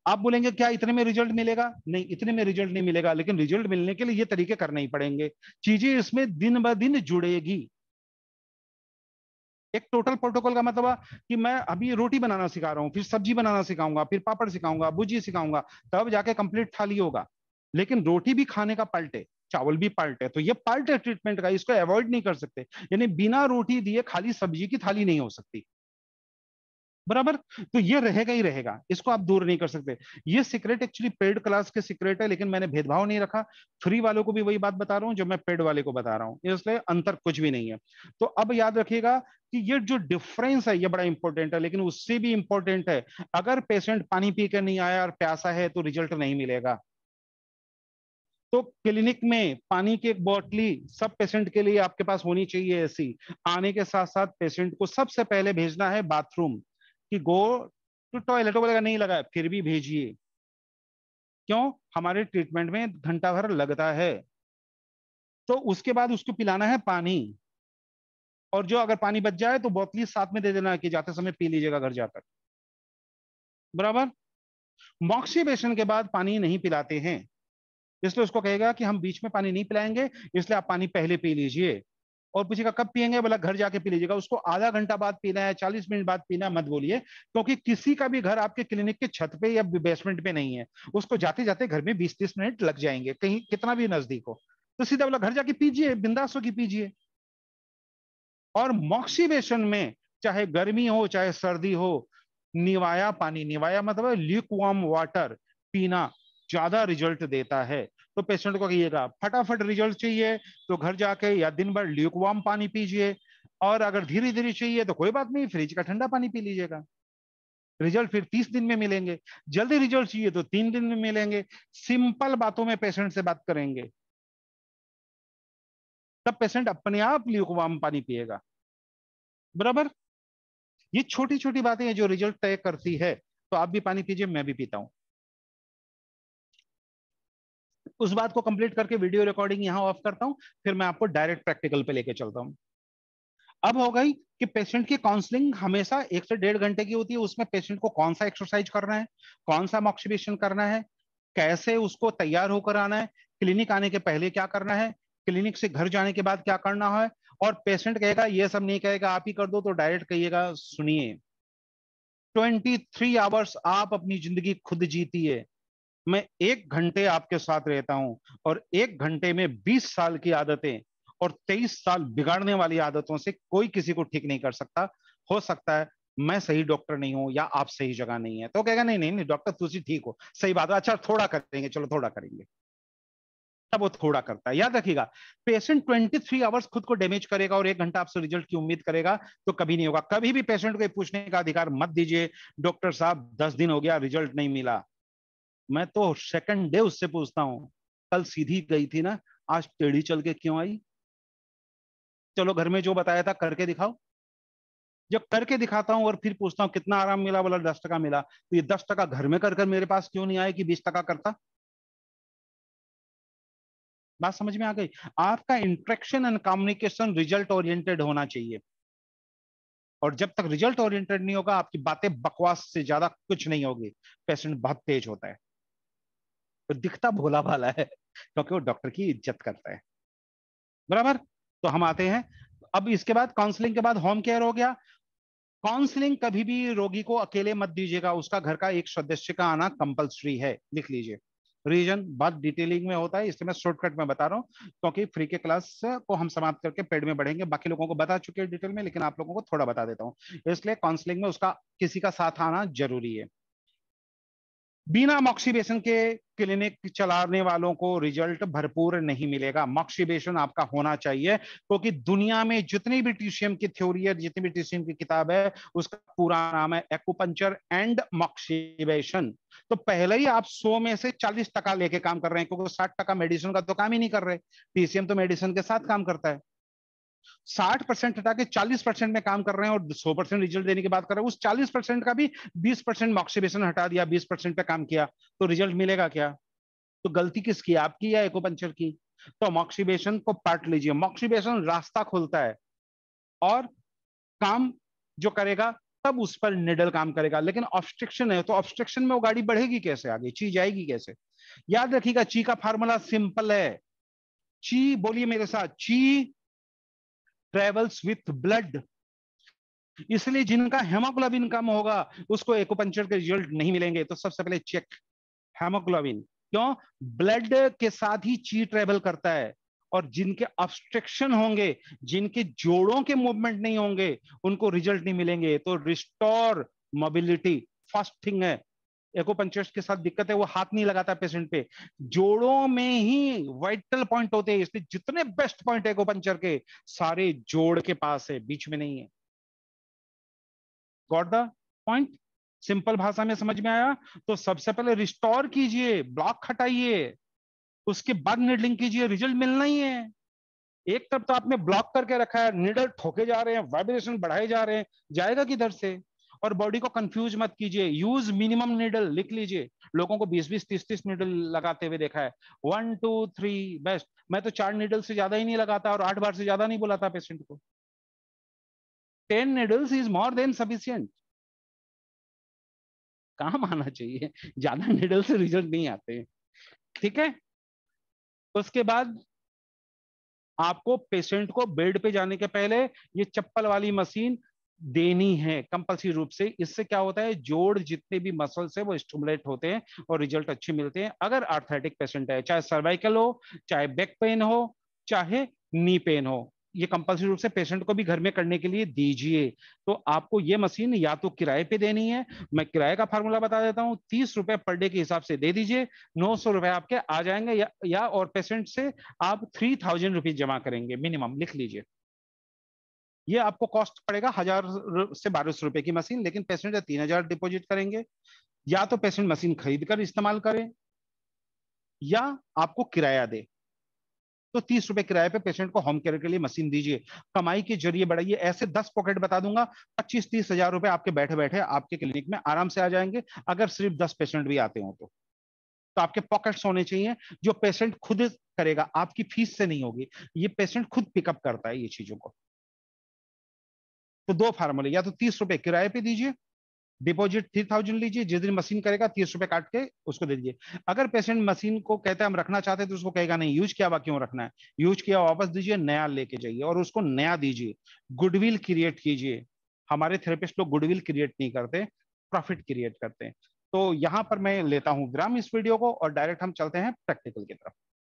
आप बोलेंगे क्या इतने में रिजल्ट मिलेगा नहीं इतने में रिजल्ट नहीं मिलेगा लेकिन रिजल्ट मिलने के लिए ये तरीके करने ही पड़ेंगे चीजें इसमें दिन ब दिन जुड़ेगी एक टोटल प्रोटोकॉल का मतलब कि मैं अभी रोटी बनाना सिखा रहा हूँ फिर सब्जी बनाना सिखाऊंगा फिर पापड़ सिखाऊंगा भुजी सिखाऊंगा तब जाके कंप्लीट थाली होगा लेकिन रोटी भी खाने का पलटे चावल भी पार्ट है तो ये पार्ट है ट्रीटमेंट का इसको अवॉइड नहीं कर सकते यानी बिना रोटी दिए खाली सब्जी की थाली नहीं हो सकती बराबर तो ये रहेगा ही रहेगा इसको आप दूर नहीं कर सकते ये सीक्रेट एक्चुअली पेड क्लास के सीक्रेट है लेकिन मैंने भेदभाव नहीं रखा फ्री वालों को भी वही बात बता रहा हूँ जो मैं पेड वाले को बता रहा हूँ इसलिए अंतर कुछ भी नहीं है तो अब याद रखिएगा कि ये जो डिफरेंस है ये बड़ा इंपॉर्टेंट है लेकिन उससे भी इंपॉर्टेंट है अगर पेशेंट पानी पी कर नहीं आया और प्यासा है तो रिजल्ट नहीं मिलेगा तो क्लिनिक में पानी की एक बॉटली सब पेशेंट के लिए आपके पास होनी चाहिए ऐसी आने के साथ साथ पेशेंट को सबसे पहले भेजना है बाथरूम कि गो टू टॉयलेट वगैरह बोलेगा नहीं लगा फिर भी भेजिए क्यों हमारे ट्रीटमेंट में घंटा भर लगता है तो उसके बाद उसको पिलाना है पानी और जो अगर पानी बच जाए तो बोतली साथ में दे देना है कि जाते समय पी लीजिएगा घर जाकर बराबर मॉक्सीबेशन के बाद पानी नहीं पिलाते हैं इसलिए उसको कहेगा कि हम बीच में पानी नहीं पिलाएंगे इसलिए आप पानी पहले पी लीजिए और पूछेगा कब पियेंगे बोला घर जाके पी लीजिएगा उसको आधा घंटा बाद पीना है चालीस मिनट बाद पीना है मत बोलिए क्योंकि किसी का भी घर आपके क्लिनिक के छत पे या बेसमेंट पे नहीं है उसको जाते जाते घर में बीस तीस मिनट लग जाएंगे कहीं कितना भी नजदीक हो तो सीधा बोला घर जाके पीजिए बिंदास होकर पीजिए और मॉक्सीवेशन में चाहे गर्मी हो चाहे सर्दी हो निवाया पानी निवाया मतलब ल्यूकवाम वाटर पीना ज्यादा रिजल्ट देता है तो पेशेंट को कहिएगा फटाफट रिजल्ट चाहिए तो घर जाके या दिन भर ल्यूकवाम पानी पीजिए और अगर धीरे धीरे चाहिए तो कोई बात नहीं फ्रिज का ठंडा पानी पी लीजिएगा रिजल्ट फिर तीस दिन में मिलेंगे जल्दी रिजल्ट चाहिए तो तीन दिन में मिलेंगे सिंपल बातों में पेशेंट से बात करेंगे तब पेशेंट अपने आप ल्यूकवाम पानी पिएगा बराबर ये छोटी छोटी बातें हैं जो रिजल्ट तय करती है तो आप भी पानी पीजिए मैं भी पीता हूं उस बात को कंप्लीट करके वीडियो रिकॉर्डिंग यहाँ ऑफ करता हूँ फिर मैं आपको डायरेक्ट प्रैक्टिकल पे लेके चलता हूं अब हो गई कि पेशेंट की काउंसलिंग हमेशा एक से डेढ़ घंटे की होती है उसमें पेशेंट को कौन सा एक्सरसाइज करना है कौन सा मॉक्सीबेशन करना है कैसे उसको तैयार होकर आना है क्लिनिक आने के पहले क्या करना है क्लिनिक से घर जाने के बाद क्या करना है और पेशेंट कहेगा ये सब नहीं कहेगा आप ही कर दो तो डायरेक्ट कहिएगा सुनिए 23 आवर्स आप अपनी जिंदगी खुद जीती है मैं एक घंटे आपके साथ रहता हूं और एक घंटे में बीस साल की आदतें और तेईस साल बिगाड़ने वाली आदतों से कोई किसी को ठीक नहीं कर सकता हो सकता है मैं सही डॉक्टर नहीं हूं या आप सही जगह नहीं है तो कहेगा नहीं नहीं नहीं डॉक्टर तुझी ठीक हो सही बात है अच्छा थोड़ा करेंगे चलो थोड़ा करेंगे तब वो थोड़ा करता है याद रखिएगा पेशेंट ट्वेंटी थ्री आवर्स खुद को डैमेज करेगा और एक घंटा आपसे रिजल्ट की उम्मीद करेगा तो कभी नहीं होगा कभी भी पेशेंट को पूछने का अधिकार मत दीजिए डॉक्टर साहब दस दिन हो गया रिजल्ट नहीं मिला मैं तो सेकंड डे उससे पूछता हूँ कल सीधी गई थी ना आज टेढ़ी चल के क्यों आई चलो घर में जो बताया था करके दिखाओ जब करके दिखाता हूं और फिर पूछता हूं कितना आराम मिला बोला दस टका मिला तो ये दस टका घर में कर कर मेरे पास क्यों नहीं आया कि बीस टका करता बात समझ में आ गई आपका interaction and communication result oriented होना चाहिए और जब तक रिजल्ट ओरिएंटेड नहीं होगा आपकी बातें बकवास से ज्यादा कुछ नहीं होगी पेशेंट बहुत तेज होता है तो दिखता भोला भाला है क्योंकि वो डॉक्टर की इज्जत करता है बराबर तो हम आते हैं अब इसके बाद काउंसलिंग के बाद होम केयर हो गया काउंसलिंग कभी भी रोगी को अकेले मत दीजिएगा उसका घर का एक सदस्य का आना कंपलसरी है लिख लीजिए रीजन बहुत डिटेलिंग में होता है इसलिए मैं शॉर्टकट में बता रहा हूँ क्योंकि तो फ्री के क्लास को हम समाप्त करके पेड में बढ़ेंगे बाकी लोगों को बता चुके हैं डिटेल में लेकिन आप लोगों को थोड़ा बता देता हूँ इसलिए काउंसलिंग में उसका किसी का साथ आना जरूरी है बिना मॉक्सीबेशन के क्लिनिक चलाने वालों को रिजल्ट भरपूर नहीं मिलेगा मॉक्सीबेशन आपका होना चाहिए क्योंकि तो दुनिया में जितनी भी ट्यूशियम की थ्योरी है जितनी भी ट्यूशियम की किताब है उसका पूरा नाम है एक्ूपंचर एंड मॉक्सीबेशन तो पहले ही आप 100 में से 40 टका लेके काम कर रहे हैं क्योंकि 60 टका मेडिसिन का तो काम ही नहीं कर रहे टीसीएम तो मेडिसिन के साथ काम करता है साठ परसेंट हटा के चालीस परसेंट में काम कर रहे हैं और सौ परसेंट रिजल्ट देने की बात कर रहे हैं उस चालीस परसेंट का भी बीस परसेंट मॉक्सीबेशन हटा दिया बीस परसेंट पे काम किया तो रिजल्ट मिलेगा क्या तो गलती किसकी आपकी या एकोपंचर की तो मॉक्सीबेशन को पाट लीजिए मॉक्सीबेशन रास्ता खोलता है और काम जो करेगा तब उस पर निडल काम करेगा लेकिन ऑब्स्ट्रक्शन है तो ऑब्स्ट्रक्शन में वो गाड़ी बढ़ेगी कैसे आगे ची जाएगी कैसे याद रखिएगा ची का फार्मूला सिंपल है ची बोलिए मेरे साथ ची ट्रेवल्स विथ ब्लड इसलिए जिनका हेमोग्लोबिन कम होगा उसको एकोपंचर के रिजल्ट नहीं मिलेंगे तो सबसे पहले चेक हेमोग्लोबिन क्यों ब्लड के साथ ही ची ट्रेवल करता है और जिनके ऑब्स्ट्रक्शन होंगे जिनके जोड़ों के मूवमेंट नहीं होंगे उनको रिजल्ट नहीं मिलेंगे तो रिस्टोर मोबिलिटी फर्स्ट थिंग है एको पंचोस्ट के साथ दिक्कत है वो हाथ नहीं लगाता पेशेंट पे जोड़ों में ही वाइटल पॉइंट होते हैं इसलिए जितने बेस्ट पॉइंट एको पंचर के सारे जोड़ के पास है बीच में नहीं है गॉट द पॉइंट सिंपल भाषा में समझ में आया तो सबसे पहले रिस्टोर कीजिए ब्लॉक हटाइए उसके बाद निडलिंग कीजिए रिजल्ट मिलना ही है एक तरफ तो आपने ब्लॉक करके रखा है निडल ठोके जा रहे हैं वाइब्रेशन बढ़ाए जा रहे हैं जाएगा किधर से और बॉडी को कंफ्यूज मत कीजिए यूज मिनिमम नीडल लिख लीजिए लोगों को बीस बीस तीस तीस नीडल लगाते हुए देखा है वन टू थ्री बेस्ट मैं तो चार नीडल से ज्यादा ही नहीं लगाता और आठ बार से ज्यादा नहीं बुलाता पेशेंट को ten needles is more than sufficient काम आना चाहिए ज्यादा नीडल से रिजल्ट नहीं आते ठीक है उसके बाद आपको पेशेंट को बेड पे जाने के पहले ये चप्पल वाली मशीन देनी है कंपल्सरी रूप से इससे क्या होता है जोड़ जितने भी मसल्स है वो स्टूमुलेट होते हैं और रिजल्ट अच्छे मिलते हैं अगर आर्थराइटिक पेशेंट है चाहे सर्वाइकल हो चाहे बैक पेन हो चाहे नी पेन हो ये कंपल्सरी रूप से पेशेंट को भी घर में करने के लिए दीजिए तो आपको ये मशीन या तो किराए पे देनी है मैं किराए का फार्मूला बता देता हूँ तीस रुपए पर डे के हिसाब से दे दीजिए नौ सौ रुपए आपके आ जाएंगे या, या और पेशेंट से आप थ्री थाउजेंड रुपीज जमा करेंगे मिनिमम लिख लीजिए ये आपको कॉस्ट पड़ेगा हजार से बारह सौ रुपए की मशीन लेकिन पेशेंट तीन हजार डिपोजिट करेंगे या तो पेशेंट मशीन खरीद कर इस्तेमाल करें या आपको किराया दे तो तीस रुपए किराए पे पेशेंट को होम केयर के लिए मशीन दीजिए कमाई के जरिए बढ़ाइए ऐसे दस पॉकेट बता दूंगा पच्चीस तीस हजार रुपए आपके बैठे बैठे आपके क्लिनिक में आराम से आ जाएंगे अगर सिर्फ दस पेशेंट भी आते हो तो तो आपके पॉकेट्स होने चाहिए जो पेशेंट खुद करेगा आपकी फीस से नहीं होगी ये पेशेंट खुद पिकअप करता है ये चीजों को तो दो फार्मूले या तो तीस रुपए किराए पे दीजिए डिपॉजिट थ्री थाउजेंड लीजिए जिस दिन मशीन करेगा तीस रुपए काट के उसको दे दीजिए अगर पेशेंट मशीन को कहते हैं हम रखना चाहते हैं तो उसको कहेगा नहीं यूज किया हुआ क्यों रखना है यूज किया वापस दीजिए नया लेके जाइए और उसको नया दीजिए गुडविल क्रिएट कीजिए हमारे थेरेपिस्ट लोग गुडविल क्रिएट नहीं करते प्रॉफिट क्रिएट करते हैं तो यहाँ पर मैं लेता हूँ ग्राम इस वीडियो को और डायरेक्ट हम चलते हैं प्रैक्टिकल की तरफ